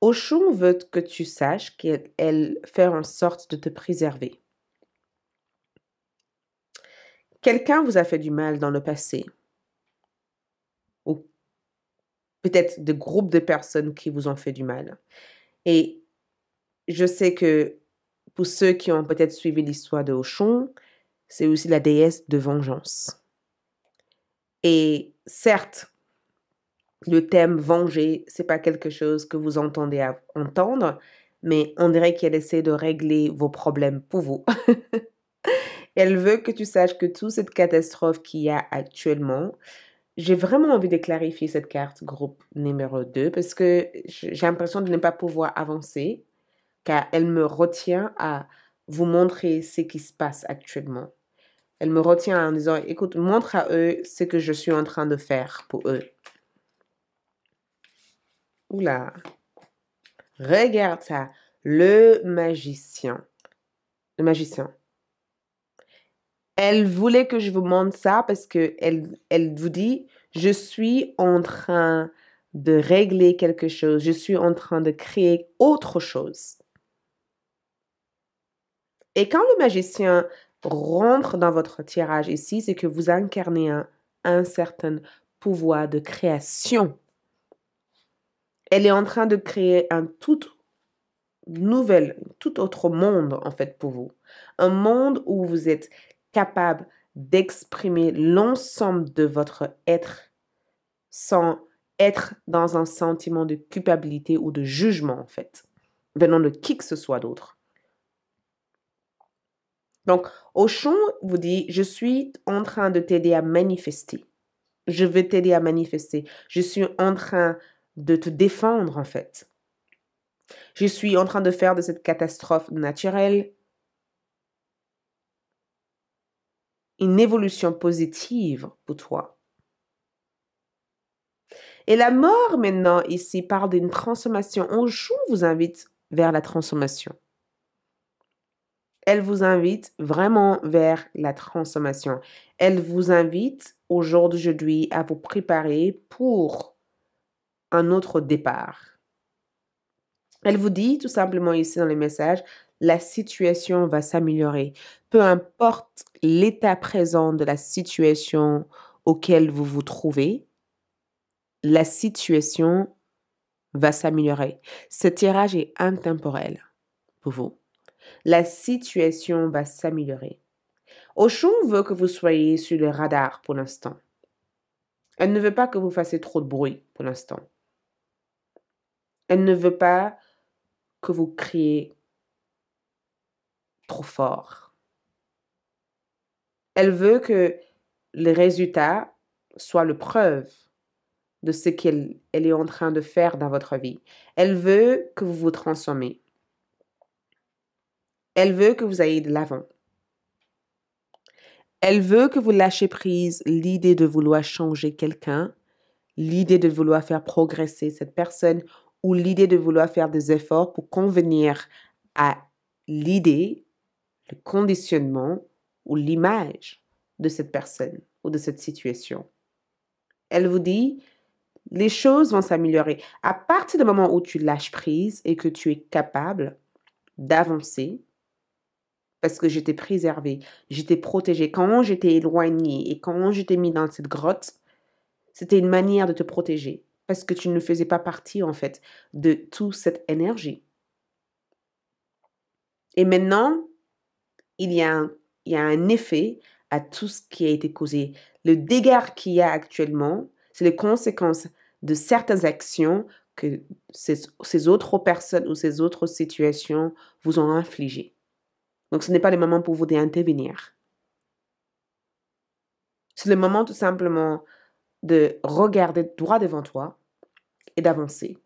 Speaker 1: Auchon veut que tu saches qu'elle fait en sorte de te préserver. Quelqu'un vous a fait du mal dans le passé. Ou peut-être des groupes de personnes qui vous ont fait du mal. Et je sais que pour ceux qui ont peut-être suivi l'histoire de hochon c'est aussi la déesse de vengeance. Et certes, le thème venger, c'est pas quelque chose que vous entendez à entendre, mais on dirait qu'elle essaie de régler vos problèmes pour vous. Elle veut que tu saches que toute cette catastrophe qu'il y a actuellement, j'ai vraiment envie de clarifier cette carte groupe numéro 2 parce que j'ai l'impression de ne pas pouvoir avancer car elle me retient à vous montrer ce qui se passe actuellement. Elle me retient en disant, écoute, montre à eux ce que je suis en train de faire pour eux. Oula. Regarde ça. Le magicien. Le magicien. Elle voulait que je vous montre ça parce que elle, elle vous dit, je suis en train de régler quelque chose, je suis en train de créer autre chose. Et quand le magicien rentre dans votre tirage ici, c'est que vous incarnez un, certain pouvoir de création. Elle est en train de créer un tout nouvel, tout autre monde en fait pour vous. Un monde où vous êtes capable d'exprimer l'ensemble de votre être sans être dans un sentiment de culpabilité ou de jugement en fait, venant de qui que ce soit d'autre. Donc, Auchon vous dit, je suis en train de t'aider à manifester. Je veux t'aider à manifester. Je suis en train de te défendre, en fait. Je suis en train de faire de cette catastrophe naturelle une évolution positive pour toi. Et la mort maintenant ici parle d'une transformation. Auchan vous invite vers la transformation elle vous invite vraiment vers la transformation. Elle vous invite au jour d'aujourd'hui à vous préparer pour un autre départ. Elle vous dit tout simplement ici dans le message, la situation va s'améliorer. Peu importe l'état présent de la situation auquel vous vous trouvez, la situation va s'améliorer. Ce tirage est intemporel pour vous la situation va s'améliorer. Auchan veut que vous soyez sur le radar pour l'instant. Elle ne veut pas que vous fassiez trop de bruit pour l'instant. Elle ne veut pas que vous criez trop fort. Elle veut que les résultats soient le preuve de ce qu'elle est en train de faire dans votre vie. Elle veut que vous vous transformez. Elle veut que vous ayez de l'avant. Elle veut que vous lâchiez prise l'idée de vouloir changer quelqu'un, l'idée de vouloir faire progresser cette personne ou l'idée de vouloir faire des efforts pour convenir à l'idée, le conditionnement ou l'image de cette personne ou de cette situation. Elle vous dit, les choses vont s'améliorer. À partir du moment où tu lâches prise et que tu es capable d'avancer, parce que j'étais préservée, j'étais protégée. Quand j'étais éloignée et quand j'étais mis dans cette grotte, c'était une manière de te protéger parce que tu ne faisais pas partie en fait de toute cette énergie. Et maintenant, il y a un, il y a un effet à tout ce qui a été causé. Le dégât qu'il y a actuellement, c'est les conséquences de certaines actions que ces, ces, autres personnes ou ces autres situations vous ont infligées. Donc ce n'est pas le moment pour vous d'intervenir. C'est le moment tout simplement de regarder droit devant toi et d'avancer.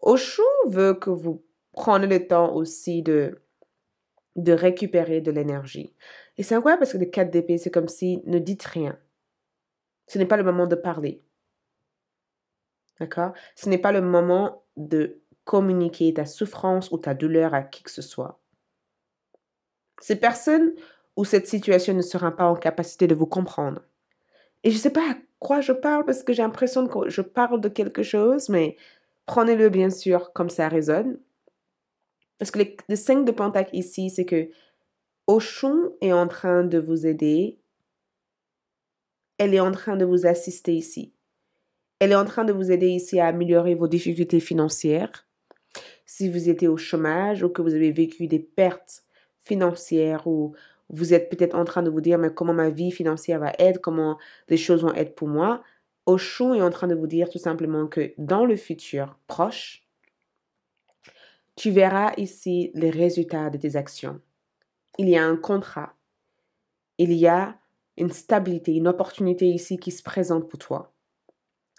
Speaker 1: Osho veut que vous preniez le temps aussi de, de récupérer de l'énergie. Et c'est incroyable parce que les 4 d'épée, c'est comme si ne dites rien. Ce n'est pas le moment de parler. D'accord Ce n'est pas le moment de communiquer ta souffrance ou ta douleur à qui que ce soit. Ces personnes ou cette situation ne sera pas en capacité de vous comprendre. Et je ne sais pas à quoi je parle parce que j'ai l'impression que je parle de quelque chose, mais prenez-le bien sûr comme ça résonne. Parce que les 5 de Pentacle ici, c'est que Oshun est en train de vous aider. Elle est en train de vous assister ici. Elle est en train de vous aider ici à améliorer vos difficultés financières. Si vous étiez au chômage ou que vous avez vécu des pertes financières ou vous êtes peut-être en train de vous dire, mais comment ma vie financière va être, comment les choses vont être pour moi, Oshun est en train de vous dire tout simplement que dans le futur proche, tu verras ici les résultats de tes actions. Il y a un contrat. Il y a une stabilité, une opportunité ici qui se présente pour toi.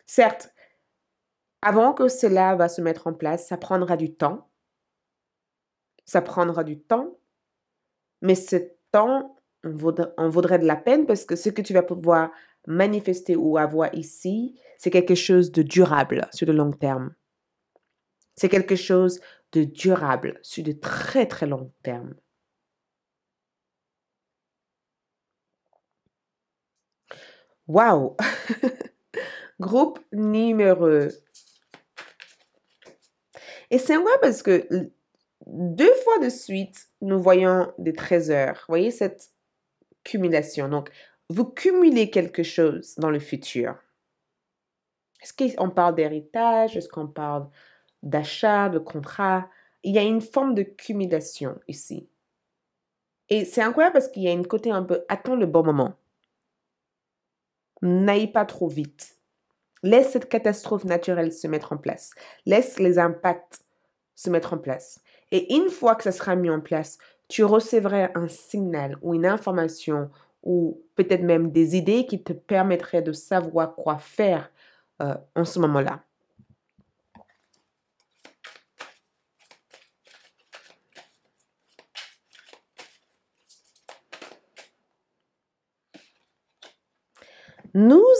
Speaker 1: Certes, avant que cela va se mettre en place, ça prendra du temps. Ça prendra du temps. Mais ce temps on vaudrait, vaudrait de la peine parce que ce que tu vas pouvoir manifester ou avoir ici, c'est quelque chose de durable sur le long terme. C'est quelque chose de durable sur de très très long terme. Wow! Groupe numéro et c'est incroyable parce que deux fois de suite, nous voyons des trésors. Vous voyez cette cumulation. Donc, vous cumulez quelque chose dans le futur. Est-ce qu'on parle d'héritage? Est-ce qu'on parle d'achat, de contrat? Il y a une forme de cumulation ici. Et c'est incroyable parce qu'il y a une côté un peu attends le bon moment. N'aille pas trop vite. Laisse cette catastrophe naturelle se mettre en place. Laisse les impacts se mettre en place. Et une fois que ça sera mis en place, tu recevrais un signal ou une information ou peut-être même des idées qui te permettraient de savoir quoi faire euh, en ce moment-là.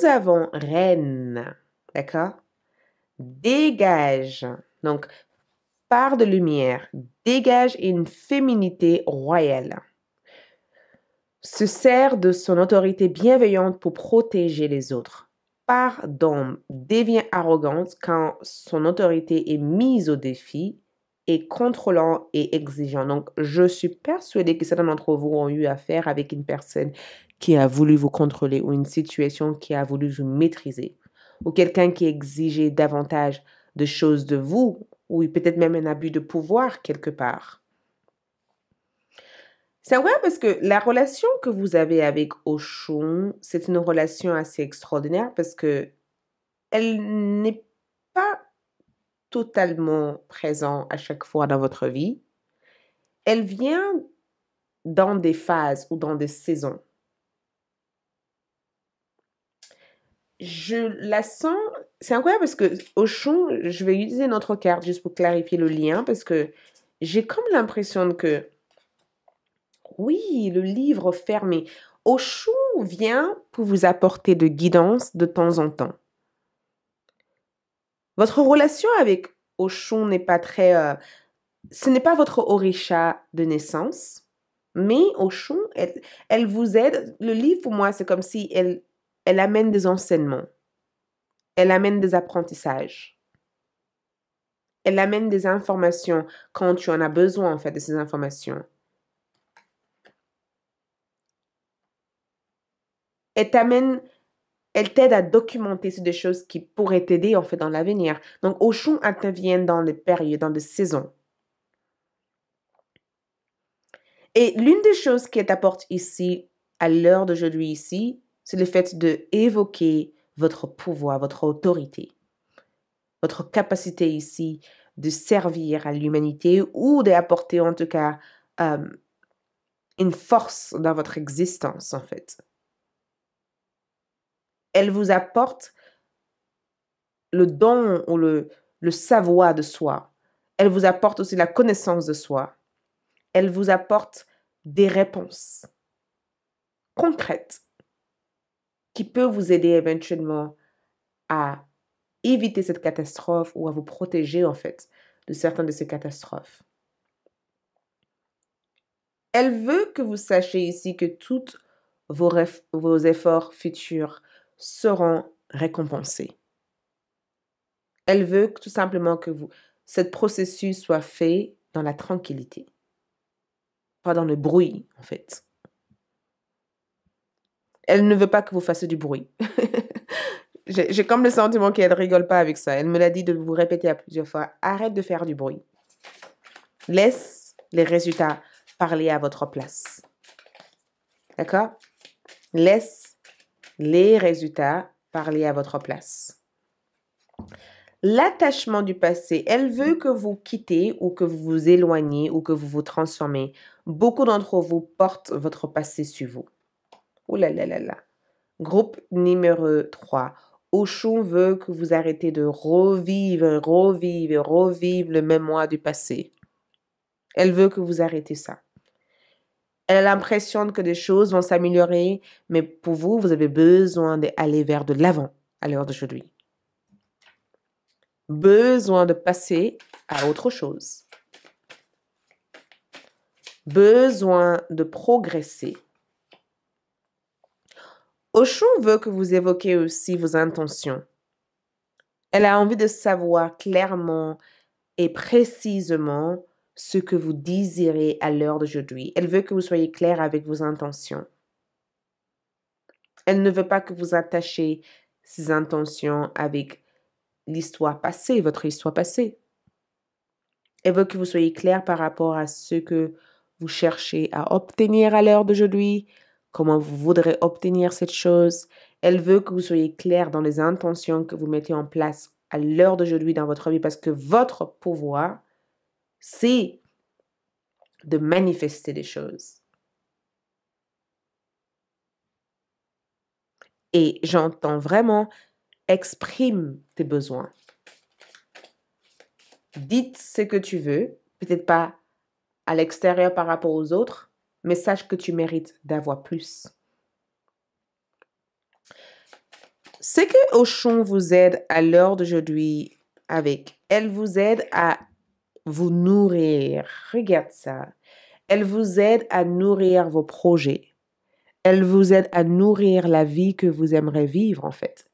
Speaker 1: nous avons reine, d'accord Dégage. Donc, part de lumière, dégage une féminité royale. Se sert de son autorité bienveillante pour protéger les autres. Part d'homme devient arrogante quand son autorité est mise au défi et contrôlant et exigeant. Donc, je suis persuadée que certains d'entre vous ont eu affaire avec une personne qui a voulu vous contrôler ou une situation qui a voulu vous maîtriser ou quelqu'un qui exigeait davantage de choses de vous ou peut-être même un abus de pouvoir quelque part. C'est vrai parce que la relation que vous avez avec Oshun, c'est une relation assez extraordinaire parce que elle n'est pas totalement présente à chaque fois dans votre vie. Elle vient dans des phases ou dans des saisons. je la sens. C'est incroyable parce que Oshun... je vais utiliser notre carte juste pour clarifier le lien parce que j'ai comme l'impression que oui, le livre fermé. Oshun vient pour vous apporter de guidance de temps en temps. Votre relation avec Oshun n'est pas très. Euh, ce n'est pas votre orisha de naissance, mais Oshun, elle vous aide. Le livre, pour moi, c'est comme si elle elle amène des enseignements, elle amène des apprentissages, elle amène des informations quand tu en as besoin en fait de ces informations. Elle t'amène, elle t'aide à documenter des choses qui pourraient t'aider en fait dans l'avenir. Donc Oshun intervient dans les périodes, dans les saisons. Et l'une des choses qu'elle t'apporte ici, à l'heure d'aujourd'hui ici, c'est le fait de évoquer votre pouvoir, votre autorité, votre capacité ici de servir à l'humanité ou d'apporter en tout cas euh, une force dans votre existence en fait. Elle vous apporte le don ou le, le savoir de soi. Elle vous apporte aussi la connaissance de soi. Elle vous apporte des réponses concrètes qui peut vous aider éventuellement à éviter cette catastrophe ou à vous protéger en fait de certaines de ces catastrophes. Elle veut que vous sachiez ici que tous vos, vos efforts futurs seront récompensés. Elle veut tout simplement que vous, cette processus soit fait dans la tranquillité, pas dans le bruit en fait elle ne veut pas que vous fassiez du bruit. J'ai comme le sentiment qu'elle ne rigole pas avec ça. Elle me l'a dit de vous répéter à plusieurs fois. Arrête de faire du bruit. Laisse les résultats parler à votre place. D'accord Laisse les résultats parler à votre place. L'attachement du passé, elle veut que vous quittiez ou que vous vous éloignez ou que vous vous transformez. Beaucoup d'entre vous portent votre passé sur vous. Ouh là là là là. Groupe numéro 3. Ochon veut que vous arrêtez de revivre, revivre, revivre le mémoire du passé. Elle veut que vous arrêtez ça. Elle a l'impression que des choses vont s'améliorer, mais pour vous, vous avez besoin d'aller vers de l'avant à l'heure d'aujourd'hui. Besoin de passer à autre chose. Besoin de progresser Oshun veut que vous évoquiez aussi vos intentions. Elle a envie de savoir clairement et précisément ce que vous désirez à l'heure d'aujourd'hui. Elle veut que vous soyez clair avec vos intentions. Elle ne veut pas que vous attachiez ces intentions avec l'histoire passée, votre histoire passée. Elle veut que vous soyez clair par rapport à ce que vous cherchez à obtenir à l'heure d'aujourd'hui, comment vous voudrez obtenir cette chose. Elle veut que vous soyez clair dans les intentions que vous mettez en place à l'heure d'aujourd'hui dans votre vie parce que votre pouvoir, c'est de manifester des choses. Et j'entends vraiment, exprime tes besoins. Dites ce que tu veux, peut-être pas à l'extérieur par rapport aux autres, mais sache que tu mérites d'avoir plus. Ce que Auchan vous aide à l'heure d'aujourd'hui avec, elle vous aide à vous nourrir. Regarde ça. Elle vous aide à nourrir vos projets. Elle vous aide à nourrir la vie que vous aimerez vivre en fait.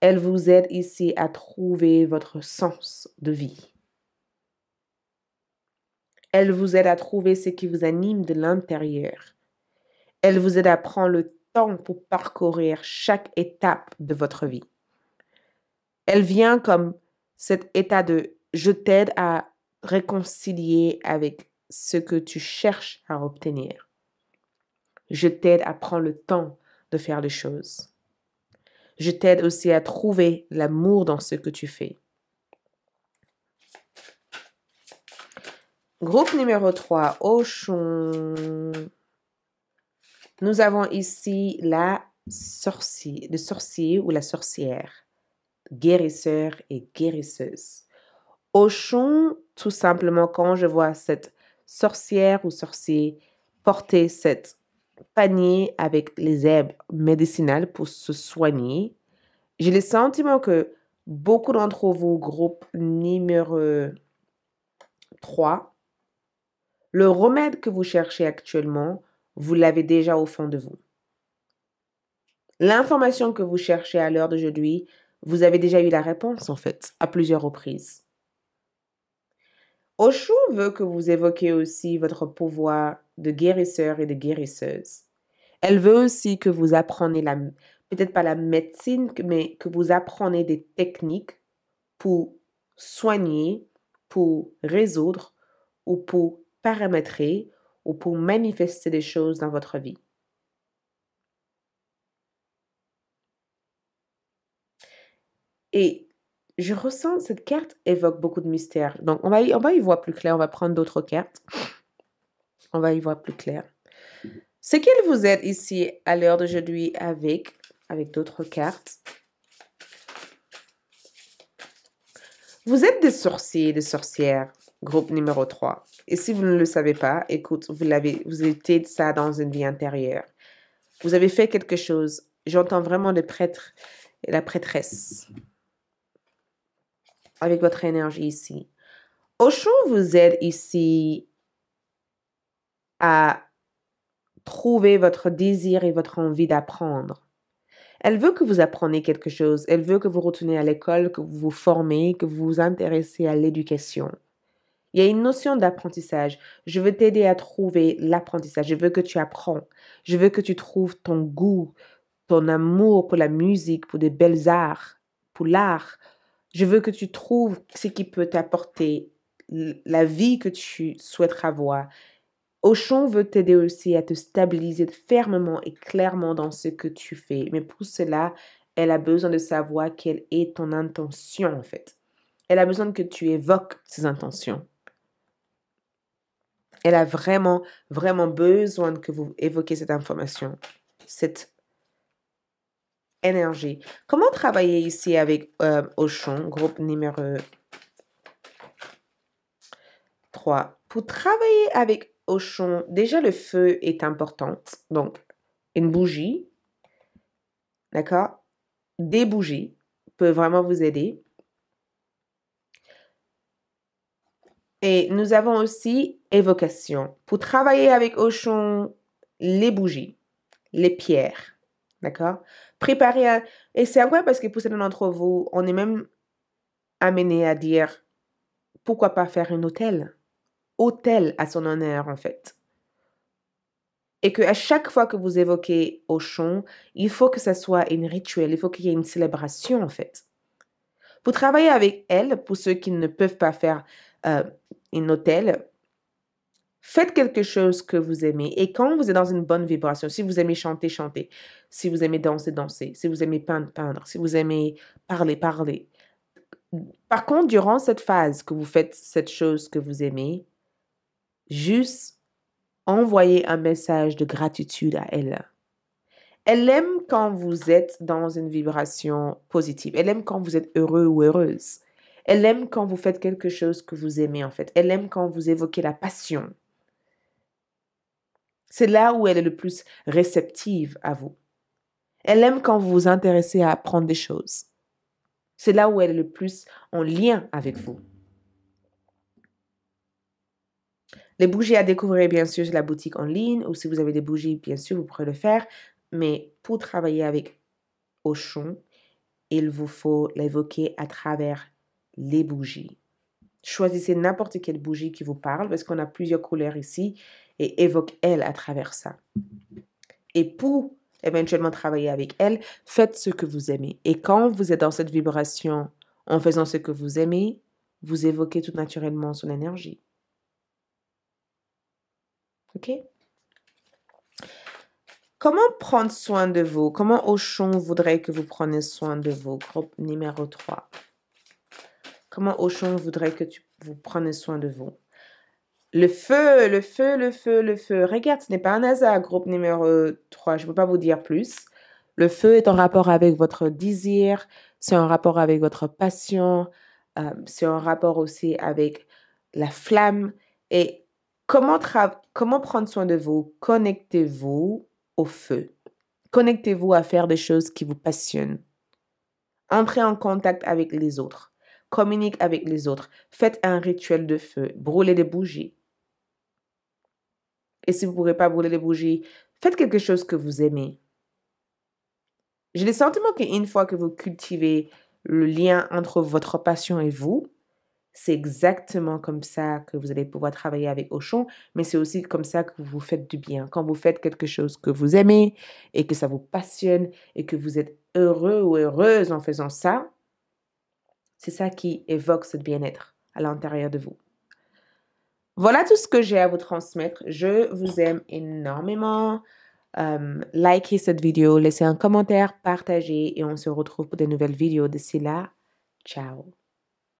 Speaker 1: Elle vous aide ici à trouver votre sens de vie. Elle vous aide à trouver ce qui vous anime de l'intérieur. Elle vous aide à prendre le temps pour parcourir chaque étape de votre vie. Elle vient comme cet état de je t'aide à réconcilier avec ce que tu cherches à obtenir. Je t'aide à prendre le temps de faire les choses. Je t'aide aussi à trouver l'amour dans ce que tu fais. Groupe numéro 3, Auchon. Nous avons ici la sorcier, le sorcier ou la sorcière, guérisseur et guérisseuse. Auchon, tout simplement, quand je vois cette sorcière ou sorcier porter cette panier avec les herbes médicinales pour se soigner, j'ai le sentiment que beaucoup d'entre vous, groupe numéro 3, le remède que vous cherchez actuellement, vous l'avez déjà au fond de vous. L'information que vous cherchez à l'heure d'aujourd'hui, vous avez déjà eu la réponse en fait, à plusieurs reprises. Oshu veut que vous évoquiez aussi votre pouvoir de guérisseur et de guérisseuse. Elle veut aussi que vous appreniez la, peut-être pas la médecine, mais que vous appreniez des techniques pour soigner, pour résoudre ou pour paramétrer ou pour manifester des choses dans votre vie. Et je ressens, cette carte évoque beaucoup de mystères. Donc, on va, y, on va y voir plus clair. On va prendre d'autres cartes. On va y voir plus clair. Ce qu'elle vous êtes ici à l'heure d'aujourd'hui avec, avec d'autres cartes. Vous êtes des sorciers et des sorcières groupe numéro 3. Et si vous ne le savez pas, écoute, vous l'avez, vous étiez ça dans une vie intérieure. Vous avez fait quelque chose. J'entends vraiment le prêtre et la prêtresse avec votre énergie ici. Oshun vous aide ici à trouver votre désir et votre envie d'apprendre. Elle veut que vous appreniez quelque chose. Elle veut que vous retourniez à l'école, que vous vous formez, que vous vous intéressez à l'éducation. Il y a une notion d'apprentissage. Je veux t'aider à trouver l'apprentissage. Je veux que tu apprends. Je veux que tu trouves ton goût, ton amour pour la musique, pour des belles arts, pour l'art. Je veux que tu trouves ce qui peut t'apporter la vie que tu souhaites avoir. Auchan veut t'aider aussi à te stabiliser fermement et clairement dans ce que tu fais. Mais pour cela, elle a besoin de savoir quelle est ton intention en fait. Elle a besoin que tu évoques ses intentions. Elle a vraiment, vraiment besoin que vous évoquez cette information, cette énergie. Comment travailler ici avec euh, Auchan, groupe numéro 3 Pour travailler avec Auchan, déjà le feu est important. Donc, une bougie, d'accord Des bougies peuvent vraiment vous aider. Et nous avons aussi évocation. Pour travailler avec Auchon, les bougies, les pierres, d'accord Préparer un... Et c'est quoi parce que pour certains d'entre vous, on est même amené à dire, pourquoi pas faire un hôtel Hôtel à son honneur, en fait. Et que à chaque fois que vous évoquez Auchon, il faut que ça soit un rituel, il faut qu'il y ait une célébration, en fait. Pour travailler avec elle, pour ceux qui ne peuvent pas faire euh, une un hôtel, Faites quelque chose que vous aimez. Et quand vous êtes dans une bonne vibration, si vous aimez chanter, chanter, Si vous aimez danser, danser, Si vous aimez peindre, peindre. Si vous aimez parler, parler. Par contre, durant cette phase que vous faites cette chose que vous aimez, juste envoyez un message de gratitude à elle. Elle aime quand vous êtes dans une vibration positive. Elle aime quand vous êtes heureux ou heureuse. Elle aime quand vous faites quelque chose que vous aimez en fait. Elle aime quand vous évoquez la passion. C'est là où elle est le plus réceptive à vous. Elle aime quand vous vous intéressez à apprendre des choses. C'est là où elle est le plus en lien avec vous. Les bougies à découvrir, bien sûr, c'est la boutique en ligne, ou si vous avez des bougies, bien sûr, vous pourrez le faire. Mais pour travailler avec Auchon, il vous faut l'évoquer à travers les bougies. Choisissez n'importe quelle bougie qui vous parle parce qu'on a plusieurs couleurs ici et évoque-elle à travers ça. Et pour éventuellement travailler avec elle, faites ce que vous aimez. Et quand vous êtes dans cette vibration, en faisant ce que vous aimez, vous évoquez tout naturellement son énergie. OK Comment prendre soin de vous Comment Auchon voudrait que vous preniez soin de vous Groupe numéro 3. Comment Auchan voudrait que tu, vous preniez soin de vous Le feu, le feu, le feu, le feu. Regarde, ce n'est pas un hasard, groupe numéro 3. Je ne peux pas vous dire plus. Le feu est en rapport avec votre désir, c'est en rapport avec votre passion, euh, c'est en rapport aussi avec la flamme. Et comment, comment prendre soin de vous Connectez-vous au feu. Connectez-vous à faire des choses qui vous passionnent. Entrez en contact avec les autres communique avec les autres, faites un rituel de feu, brûlez des bougies. Et si vous ne pourrez pas brûler des bougies, faites quelque chose que vous aimez. J'ai le sentiment qu'une fois que vous cultivez le lien entre votre passion et vous, c'est exactement comme ça que vous allez pouvoir travailler avec Auchon, mais c'est aussi comme ça que vous vous faites du bien. Quand vous faites quelque chose que vous aimez et que ça vous passionne et que vous êtes heureux ou heureuse en faisant ça, c'est ça qui évoque ce bien-être à l'intérieur de vous. Voilà tout ce que j'ai à vous transmettre. Je vous aime énormément. Euh, likez cette vidéo, laissez un commentaire, partagez et on se retrouve pour de nouvelles vidéos. D'ici là, ciao.